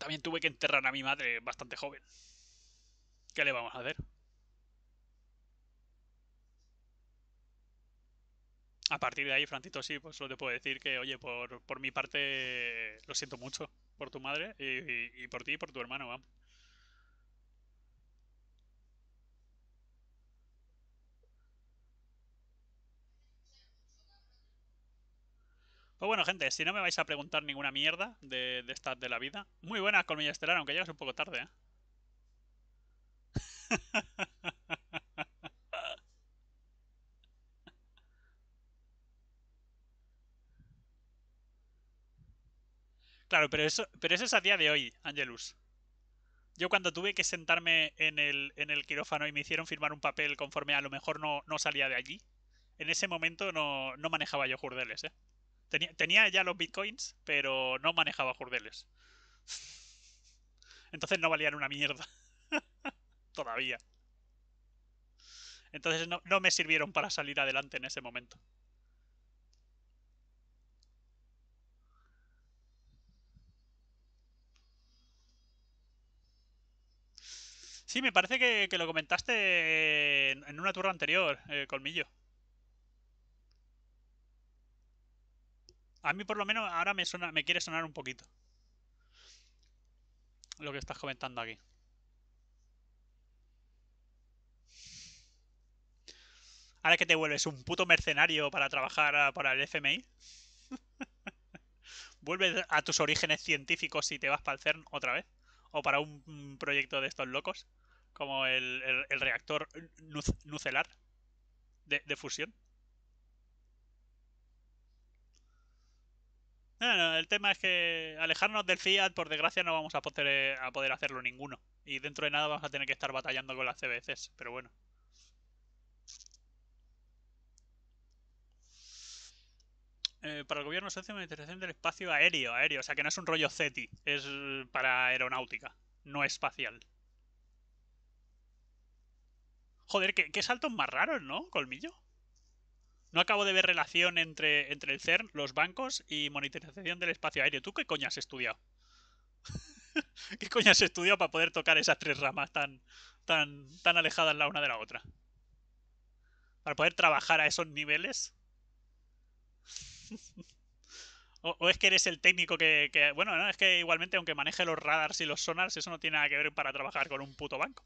A: También tuve que enterrar a mi madre bastante joven. ¿Qué le vamos a hacer? a partir de ahí, Francito, sí, pues solo te puedo decir que, oye, por, mi parte, lo siento mucho por tu madre y, por ti y por tu hermano, vamos. Pues bueno, gente, si no me vais a preguntar ninguna mierda de, de de la vida. Muy buenas, Colmilla Estelar, aunque llegas un poco tarde, ¿eh? Claro, pero eso, pero eso es a día de hoy, Angelus. Yo cuando tuve que sentarme en el, quirófano y me hicieron firmar un papel conforme a lo mejor no, no salía de allí, en ese momento no, manejaba yo jurdeles, ¿eh? Tenía, ya los bitcoins, pero no manejaba jurdeles. Entonces no valían una mierda. Todavía. Entonces no me sirvieron para salir adelante en ese momento. Sí, me parece que, lo comentaste eh, en, una turra anterior, eh, Colmillo. A mí por lo menos ahora me, suena, me quiere sonar un poquito. Lo que estás comentando aquí. Ahora que te vuelves un puto mercenario para trabajar ah, para el FMI. Vuelves a tus orígenes científicos y te vas para el CERN otra vez o para un proyecto de estos locos, como el, reactor nucelar de, fusión. No, el tema es que alejarnos del fiat, por desgracia, no vamos a poder, eh, a poder hacerlo ninguno. Y dentro de nada vamos a tener que estar batallando con las CBCs, pero bueno. Eh, para el gobierno socio monitorización del espacio aéreo, aéreo, o sea que no es un rollo CETI, es eh, para aeronáutica, no espacial. Joder, qué, saltos más raros, ¿no, Colmillo? No acabo de ver relación entre, entre el CERN, los bancos y monitorización del espacio aéreo. ¿Tú qué coño has estudiado? ¿Qué coño has estudiado para poder tocar esas tres ramas tan, tan, tan alejadas la una de la otra? Para poder trabajar a esos niveles O, es que eres el técnico que, Bueno, no, es que igualmente, aunque maneje los radars y los sonars, eso no tiene nada que ver para trabajar con un puto banco.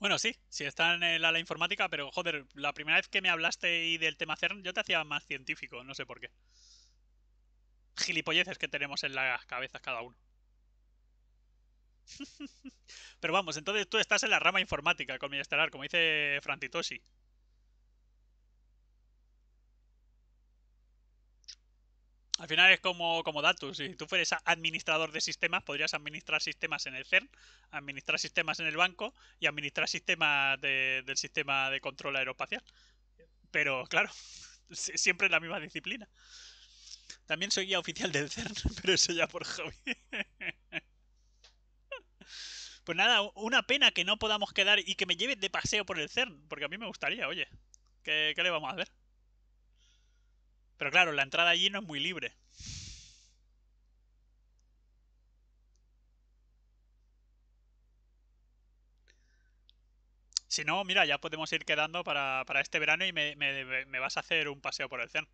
A: Bueno, sí, sí está en la, la informática, pero joder, la primera vez que me hablaste y del tema CERN, yo te hacía más científico, no sé por qué. Gilipolleces que tenemos en las cabezas cada uno. Pero vamos, entonces tú estás en la rama informática con mi estelar, como dice Frantitosi. Al final es como, como datos. Si tú fueras administrador de sistemas, podrías administrar sistemas en el CERN, administrar sistemas en el banco y administrar sistemas del sistema de control aeroespacial. Pero claro, siempre en la misma disciplina. También soy guía oficial del CERN, pero eso ya por hobby. Pues nada, una pena que no podamos quedar y que me lleves de paseo por el CERN, porque a mí me gustaría, oye. ¿Qué, qué le vamos a hacer? Pero claro, la entrada allí no es muy libre. Si no, mira, ya podemos ir quedando para, para este verano y me, me vas a hacer un paseo por el CERN.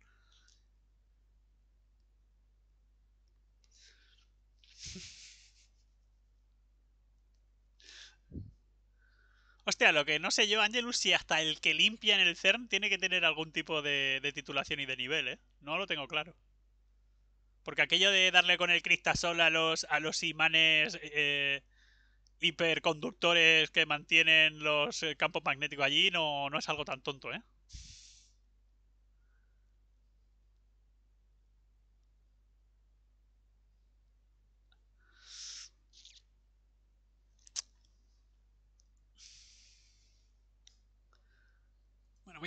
A: Hostia, lo que no sé yo, Angelus, si hasta el que limpia en el CERN tiene que tener algún tipo de, titulación y de nivel, ¿eh? No lo tengo claro. Porque aquello de darle con el cristasol a los, a los imanes eh, hiperconductores que mantienen los eh, campos magnéticos allí no, no es algo tan tonto, ¿eh?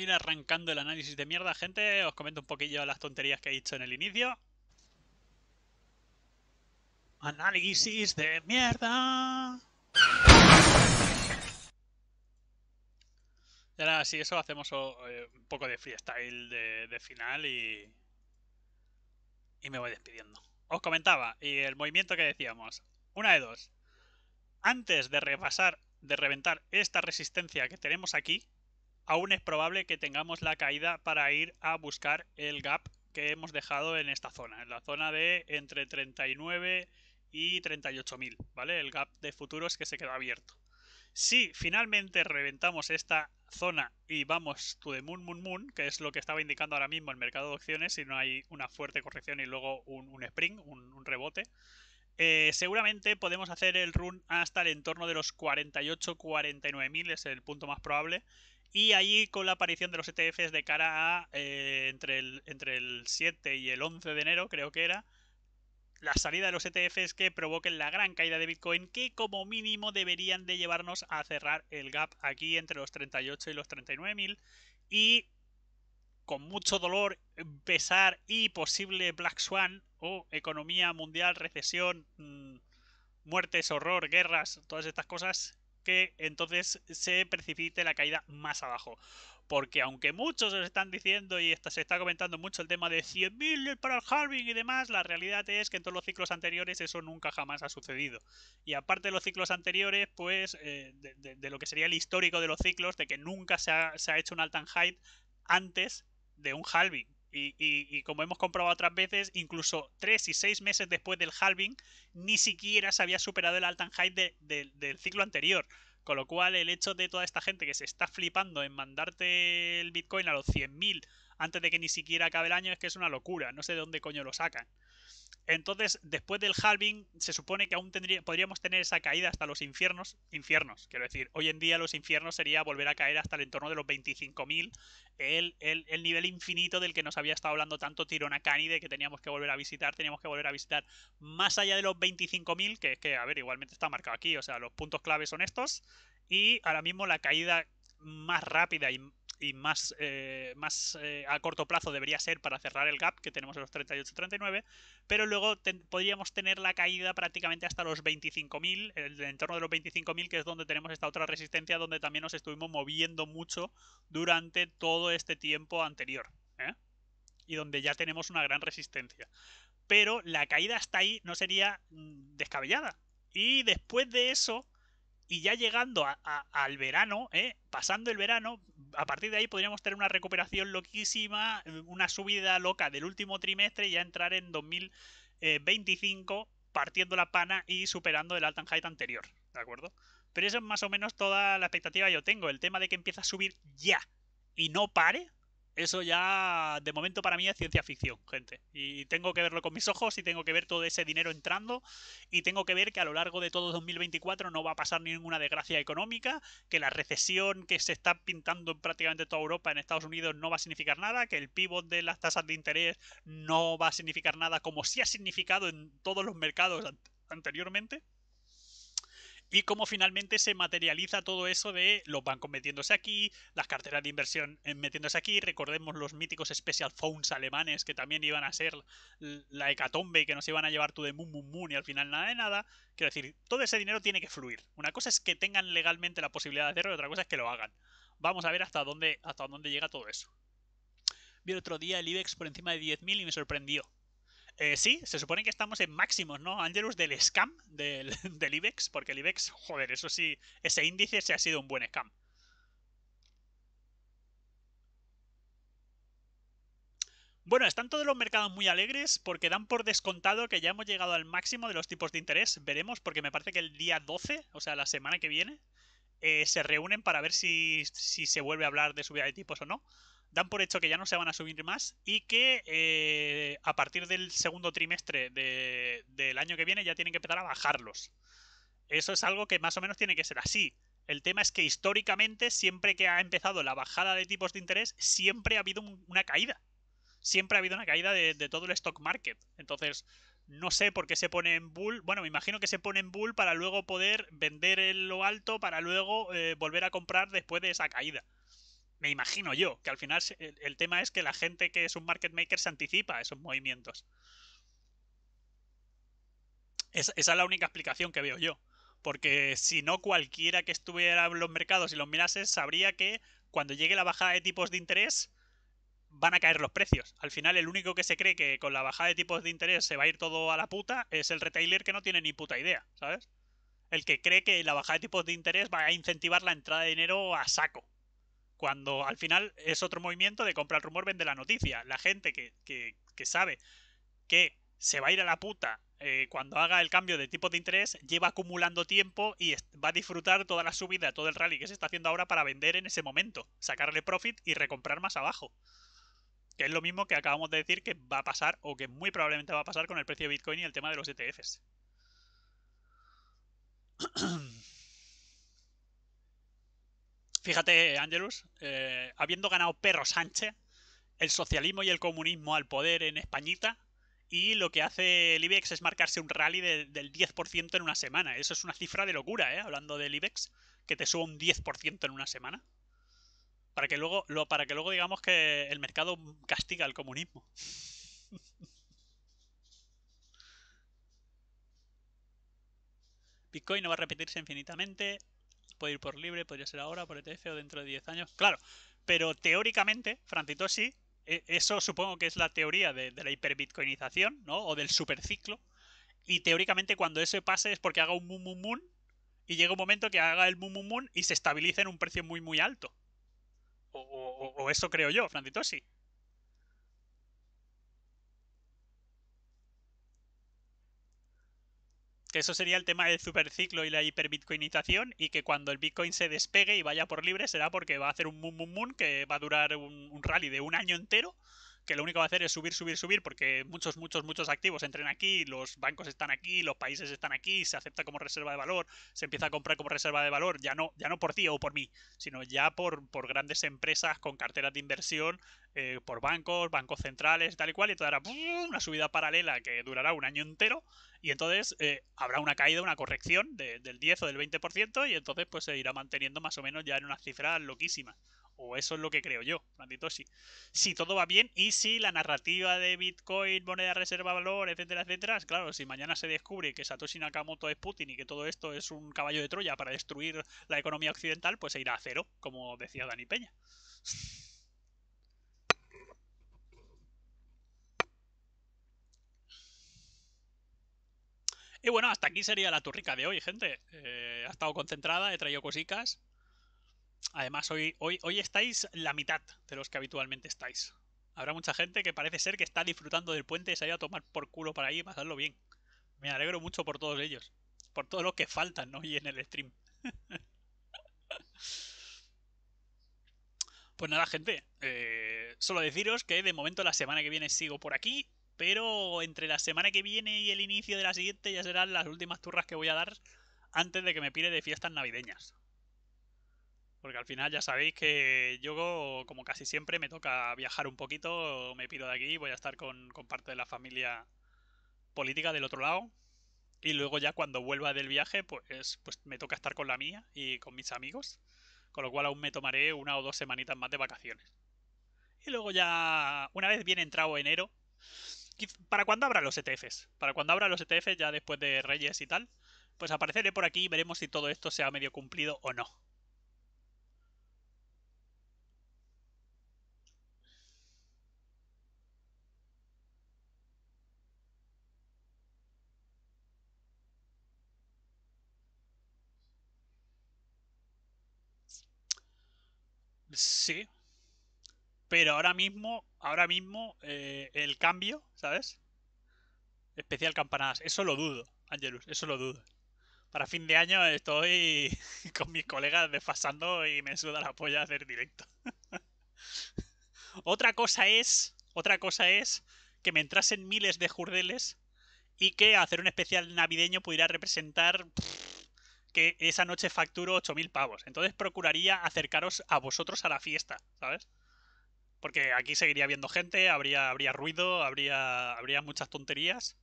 A: arrancando el análisis de mierda, gente. Os comento un poquillo las tonterías que he dicho en el inicio. Análisis de mierda. Y ahora, si eso, hacemos eh, un poco de freestyle de, final y, y me voy despidiendo. Os comentaba, y el movimiento que decíamos. Una de dos. Antes de repasar, de reventar esta resistencia que tenemos aquí, aún es probable que tengamos la caída para ir a buscar el gap que hemos dejado en esta zona, en la zona de entre 39 y 38.000, ¿vale? El gap de futuros que se queda abierto. Si finalmente reventamos esta zona y vamos to the moon, moon, moon, que es lo que estaba indicando ahora mismo el mercado de opciones, si no hay una fuerte corrección y luego un, spring, un, rebote, eh, seguramente podemos hacer el run hasta el entorno de los 48-49.000, es el punto más probable, y allí con la aparición de los ETFs de cara a eh, entre, el, entre el 7 y el 11 de enero, creo que era, la salida de los ETFs que provoquen la gran caída de Bitcoin, que como mínimo deberían de llevarnos a cerrar el gap aquí entre los 38 y los 39.000 y con mucho dolor, pesar y posible Black Swan o economía mundial, recesión, mm, muertes, horror, guerras, todas estas cosas, que entonces se precipite la caída más abajo. Porque aunque muchos están diciendo y se está comentando mucho el tema de 100.000 para el halving y demás, la realidad es que en todos los ciclos anteriores eso nunca jamás ha sucedido. Y aparte de los ciclos anteriores, pues eh, de, lo que sería el histórico de los ciclos, de que nunca se ha, hecho un altan height antes de un halving y, como hemos comprobado otras veces, incluso tres y seis meses después del halving, ni siquiera se había superado el alt and high del ciclo anterior. Con lo cual, el hecho de toda esta gente que se está flipando en mandarte el Bitcoin a los 100.000 antes de que ni siquiera acabe el año es que es una locura. No sé de dónde coño lo sacan. Entonces, después del halving, se supone que aún podríamos tener esa caída hasta los infiernos. Infiernos, quiero decir, hoy en día los infiernos sería volver a caer hasta el entorno de los 25.000, el, el, nivel infinito del que nos había estado hablando tanto Tirona de que teníamos que volver a visitar, teníamos que volver a visitar más allá de los 25.000, que es que, a ver, igualmente está marcado aquí, o sea, los puntos clave son estos, y ahora mismo la caída más rápida y y más, eh, más eh, a corto plazo debería ser para cerrar el gap que tenemos en los 38-39, pero luego podríamos tener la caída prácticamente hasta los 25.000, el entorno de los 25.000, que es donde tenemos esta otra resistencia donde también nos estuvimos moviendo mucho durante todo este tiempo anterior. ¿eh? Y donde ya tenemos una gran resistencia. Pero la caída hasta ahí no sería mm, descabellada. Y después de eso, y ya llegando al verano, pasando el verano, a partir de ahí podríamos tener una recuperación loquísima, una subida loca del último trimestre y ya entrar en 2025 partiendo la pana y superando el alt height anterior, ¿de acuerdo? Pero eso es más o menos toda la expectativa que yo tengo, el tema de que empieza a subir ya y no pare, eso ya de momento para mí es ciencia ficción, gente. Y tengo que verlo con mis ojos y tengo que ver todo ese dinero entrando y tengo que ver que a lo largo de todo 2024 no va a pasar ninguna desgracia económica, que la recesión que se está pintando en prácticamente toda Europa, en Estados Unidos, no va a significar nada, que el pivot de las tasas de interés no va a significar nada como si sí ha significado en todos los mercados anteriormente y cómo finalmente se materializa todo eso de los bancos metiéndose aquí, las carteras de inversión eh, metiéndose aquí, recordemos los míticos special phones alemanes que también iban a ser la hecatombe y que nos iban a llevar tú de mum mum y al final nada de nada. Quiero decir, todo ese dinero tiene que fluir. Una cosa es que tengan legalmente la posibilidad de hacerlo y otra cosa es que lo hagan. Vamos a ver hasta dónde, hasta dónde llega todo eso. Vi el otro día el IBEX por encima de 10.000 y me sorprendió. Eh, sí, se supone que estamos en máximos, ¿no? Angelus del scam del, IBEX, porque el IBEX, joder, eso sí, ese índice se ha sido un buen scam. Bueno, están todos los mercados muy alegres porque dan por descontado que ya hemos llegado al máximo de los tipos de interés. Veremos, porque me parece que el día 12, o sea, la semana que viene, eh, se reúnen para ver si, si se vuelve a hablar de subida de tipos o no dan por hecho que ya no se van a subir más y que eh, a partir del segundo trimestre del año que viene ya tienen que empezar a bajarlos. Eso es algo que más o menos tiene que ser así. El tema es que históricamente, siempre que ha empezado la bajada de tipos de interés, siempre ha habido una caída. Siempre ha habido una caída de, todo el stock market. Entonces, no sé por qué se pone en bull. Bueno, me imagino que se pone en bull para luego poder vender en lo alto, para luego eh, volver a comprar después de esa caída me imagino yo, que al final el, tema es que la gente que es un market maker se anticipa a esos movimientos. esa es la única explicación que veo yo. Porque si no, cualquiera que estuviera en los mercados y los mirase sabría que cuando llegue la bajada de tipos de interés van a caer los precios. Al final, el único que se cree que con la bajada de tipos de interés se va a ir todo a la puta es el retailer que no tiene ni puta idea, ¿sabes? El que cree que la bajada de tipos de interés va a incentivar la entrada de dinero a saco cuando al final es otro movimiento de compra el rumor, vende la noticia. La gente que, sabe que se va a ir a la puta eh, cuando haga el cambio de tipo de interés, lleva acumulando tiempo y va a disfrutar toda la subida, todo el rally que se está haciendo ahora para vender en ese momento, sacarle profit y recomprar más abajo. Que es lo mismo que acabamos de decir que va a pasar o que muy probablemente va a pasar con el precio de Bitcoin y el tema de los ETFs. Fíjate, Angelus, eh, habiendo ganado Perro Sánchez, el socialismo y el comunismo al poder en Españita, y lo que hace el IBEX es marcarse un rally del 10% en una semana. Eso es una cifra de locura, ¿eh? Hablando del IBEX, que te suba un 10% en una semana. Para que, luego, para que luego digamos que el mercado castiga al comunismo. Bitcoin no va a repetirse infinitamente puede ir por libre, podría ser ahora, por ETF o dentro de 10 años. Claro, pero teóricamente, sí, e, eso supongo que es la teoría de, la hiperbitcoinización, ¿no? O del superciclo. Y teóricamente cuando eso pase es porque haga un mumumun y llega un momento que haga el mumumun moon y se estabilice en un precio muy muy alto. O, eso creo yo, sí. eso sería el tema del superciclo y la hiperbitcoinización y que cuando el Bitcoin se despegue y vaya por libre será porque va a hacer un moon moon moon que va a durar un rally de un año entero que lo único que va a hacer es subir, subir, subir, porque muchos, muchos, muchos activos entren aquí, los bancos están aquí, los países están aquí, se acepta como reserva de valor, se empieza a comprar como reserva de valor, ya no, ya no por ti o por mí, sino ya por, por grandes empresas con carteras de inversión, eh, por bancos, bancos centrales, tal y cual, y te dará una subida paralela que durará un año entero, y entonces eh, habrá una caída, una corrección del 10 o del 20%, y entonces pues se irá manteniendo más o menos ya en una cifra loquísima. O eso es lo que creo yo, sí. Si todo va bien y si la narrativa de Bitcoin, moneda reserva valor, etcétera, etcétera, claro, si mañana se descubre que Satoshi Nakamoto es Putin y que todo esto es un caballo de Troya para destruir la economía occidental, pues se irá a cero, como decía Dani Peña. Y bueno, hasta aquí sería la turrica de hoy, gente. Eh, ha estado concentrada, he traído cositas. Además, hoy, hoy, hoy estáis la mitad de los que habitualmente estáis. Habrá mucha gente que parece ser que está disfrutando del puente y se ha ido a tomar por culo para ahí y pasarlo bien. Me alegro mucho por todos ellos. Por todos los que faltan, hoy en el stream. pues nada, gente. Eh, solo deciros que de momento la semana que viene sigo por aquí. Pero entre la semana que viene y el inicio de la siguiente ya serán las últimas turras que voy a dar antes de que me pire de fiestas navideñas. Porque al final ya sabéis que yo, como casi siempre, me toca viajar un poquito, me pido de aquí, voy a estar con, parte de la familia política del otro lado. Y luego ya cuando vuelva del viaje, pues, pues me toca estar con la mía y con mis amigos. Con lo cual aún me tomaré una o dos semanitas más de vacaciones. Y luego ya, una vez bien entrado enero, para cuándo abran los ETFs, para cuando abran los ETFs ya después de Reyes y tal, pues apareceré por aquí y veremos si todo esto se ha medio cumplido o no. Pero ahora mismo, ahora mismo, eh, el cambio, ¿sabes? Especial campanadas. Eso lo dudo, Angelus, eso lo dudo. Para fin de año estoy con mis colegas desfasando y me suda la polla hacer directo. otra cosa es. Otra cosa es que me entrasen miles de jurdeles y que hacer un especial navideño pudiera representar que esa noche facturo 8.000 pavos. Entonces procuraría acercaros a vosotros a la fiesta, ¿sabes? Porque aquí seguiría viendo gente, habría, habría ruido, habría, habría muchas tonterías.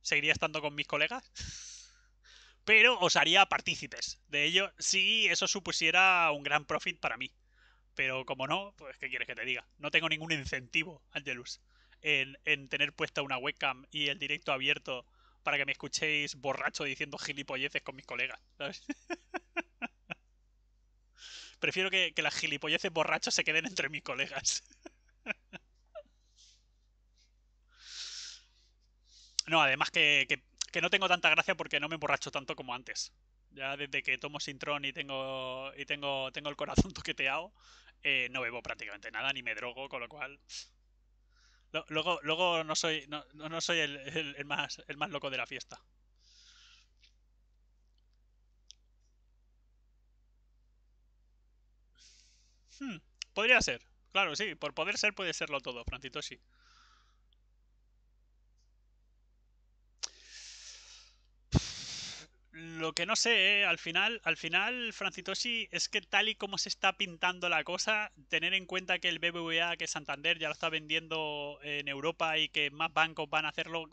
A: Seguiría estando con mis colegas. Pero os haría partícipes de ello si eso supusiera un gran profit para mí. Pero como no, pues ¿qué quieres que te diga? No tengo ningún incentivo, Angelus, en, en tener puesta una webcam y el directo abierto para que me escuchéis borracho diciendo gilipolleces con mis colegas. Prefiero que, las gilipolleces borrachos se queden entre mis colegas. No, además que, no tengo tanta gracia porque no me emborracho tanto como antes. Ya desde que tomo Sintron y tengo y tengo, tengo el corazón toqueteado, eh, no bebo prácticamente nada ni me drogo, con lo cual Luego, luego no soy, no, no soy el, más, el más loco de la fiesta. Hmm, podría ser. Claro, sí, por poder ser puede serlo todo, sí. Lo que no sé, eh, al final, al final, Francitosi, es que tal y como se está pintando la cosa, tener en cuenta que el BBVA, que Santander ya lo está vendiendo en Europa y que más bancos van a hacerlo,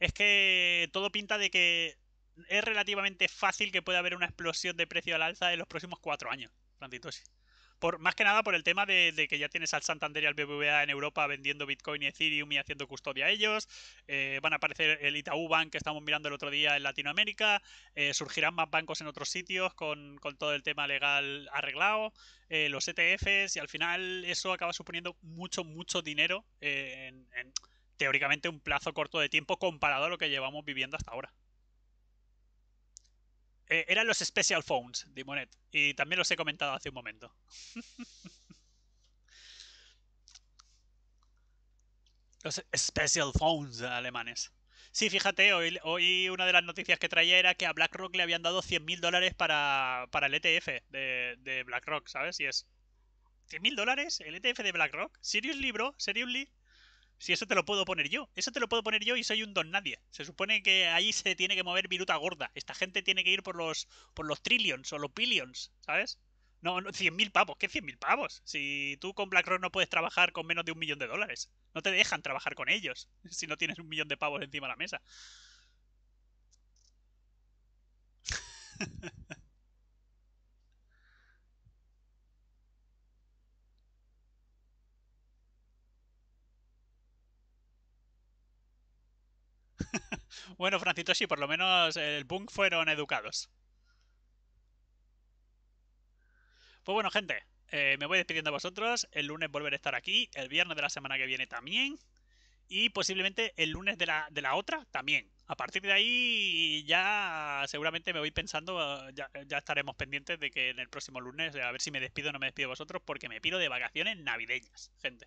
A: es que todo pinta de que es relativamente fácil que pueda haber una explosión de precio al alza en los próximos cuatro años, Francitosi por, más que nada por el tema de, que ya tienes al Santander y al BBVA en Europa vendiendo Bitcoin y Ethereum y haciendo custodia a ellos. Eh, van a aparecer el Itaú Bank que estamos mirando el otro día en Latinoamérica. Eh, surgirán más bancos en otros sitios con, con todo el tema legal arreglado. Eh, los ETFs y al final eso acaba suponiendo mucho, mucho dinero en teóricamente un plazo corto de tiempo comparado a lo que llevamos viviendo hasta ahora. Eh, eran los Special Phones Dimonet. Y también los he comentado hace un momento. los Special Phones alemanes. Sí, fíjate, hoy, hoy, una de las noticias que traía era que a BlackRock le habían dado 100.000 dólares para, para, el ETF de, de BlackRock, ¿sabes? Y es... ¿100.000 dólares? ¿El ETF de BlackRock? ¿Seriously, bro? ¿Seriously? Si eso te lo puedo poner yo, eso te lo puedo poner yo y soy un don nadie. Se supone que ahí se tiene que mover viruta gorda. Esta gente tiene que ir por los, por los trillions o los billions, ¿sabes? No, no mil pavos, ¿qué mil pavos? Si tú con BlackRock no puedes trabajar con menos de un millón de dólares. No te dejan trabajar con ellos si no tienes un millón de pavos encima de la mesa. bueno, Francito, sí, por lo menos el punk fueron educados. Pues bueno, gente, eh, me voy despidiendo a vosotros. El lunes volveré a estar aquí, el viernes de la semana que viene también. Y posiblemente el lunes de la, otra también. A partir de ahí ya seguramente me voy pensando, ya, estaremos pendientes de que en el próximo lunes, a ver si me despido o no me despido vosotros, porque me pido de vacaciones navideñas, gente.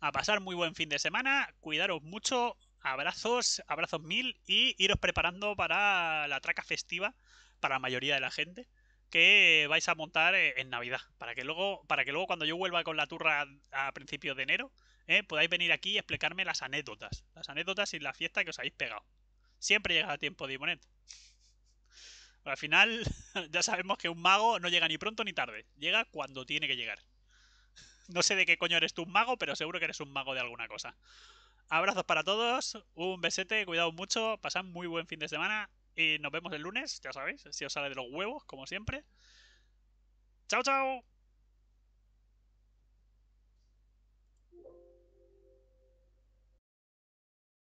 A: A pasar muy buen fin de semana, cuidaros mucho, abrazos, abrazos mil y iros preparando para la traca festiva para la mayoría de la gente que vais a montar eh, en Navidad, para que luego, para que luego cuando yo vuelva con la turra a principios de enero, eh, podáis venir aquí y explicarme las anécdotas, las anécdotas y la fiesta que os habéis pegado. Siempre llega a tiempo, Dimonet. al final, ya sabemos que un mago no llega ni pronto ni tarde, llega cuando tiene que llegar. No sé de qué coño eres tú un mago, pero seguro que eres un mago de alguna cosa. Abrazos para todos, un besete, cuidado mucho, pasad muy buen fin de semana y nos vemos el lunes, ya sabéis, si os sale de los huevos, como siempre. ¡Chao, chao!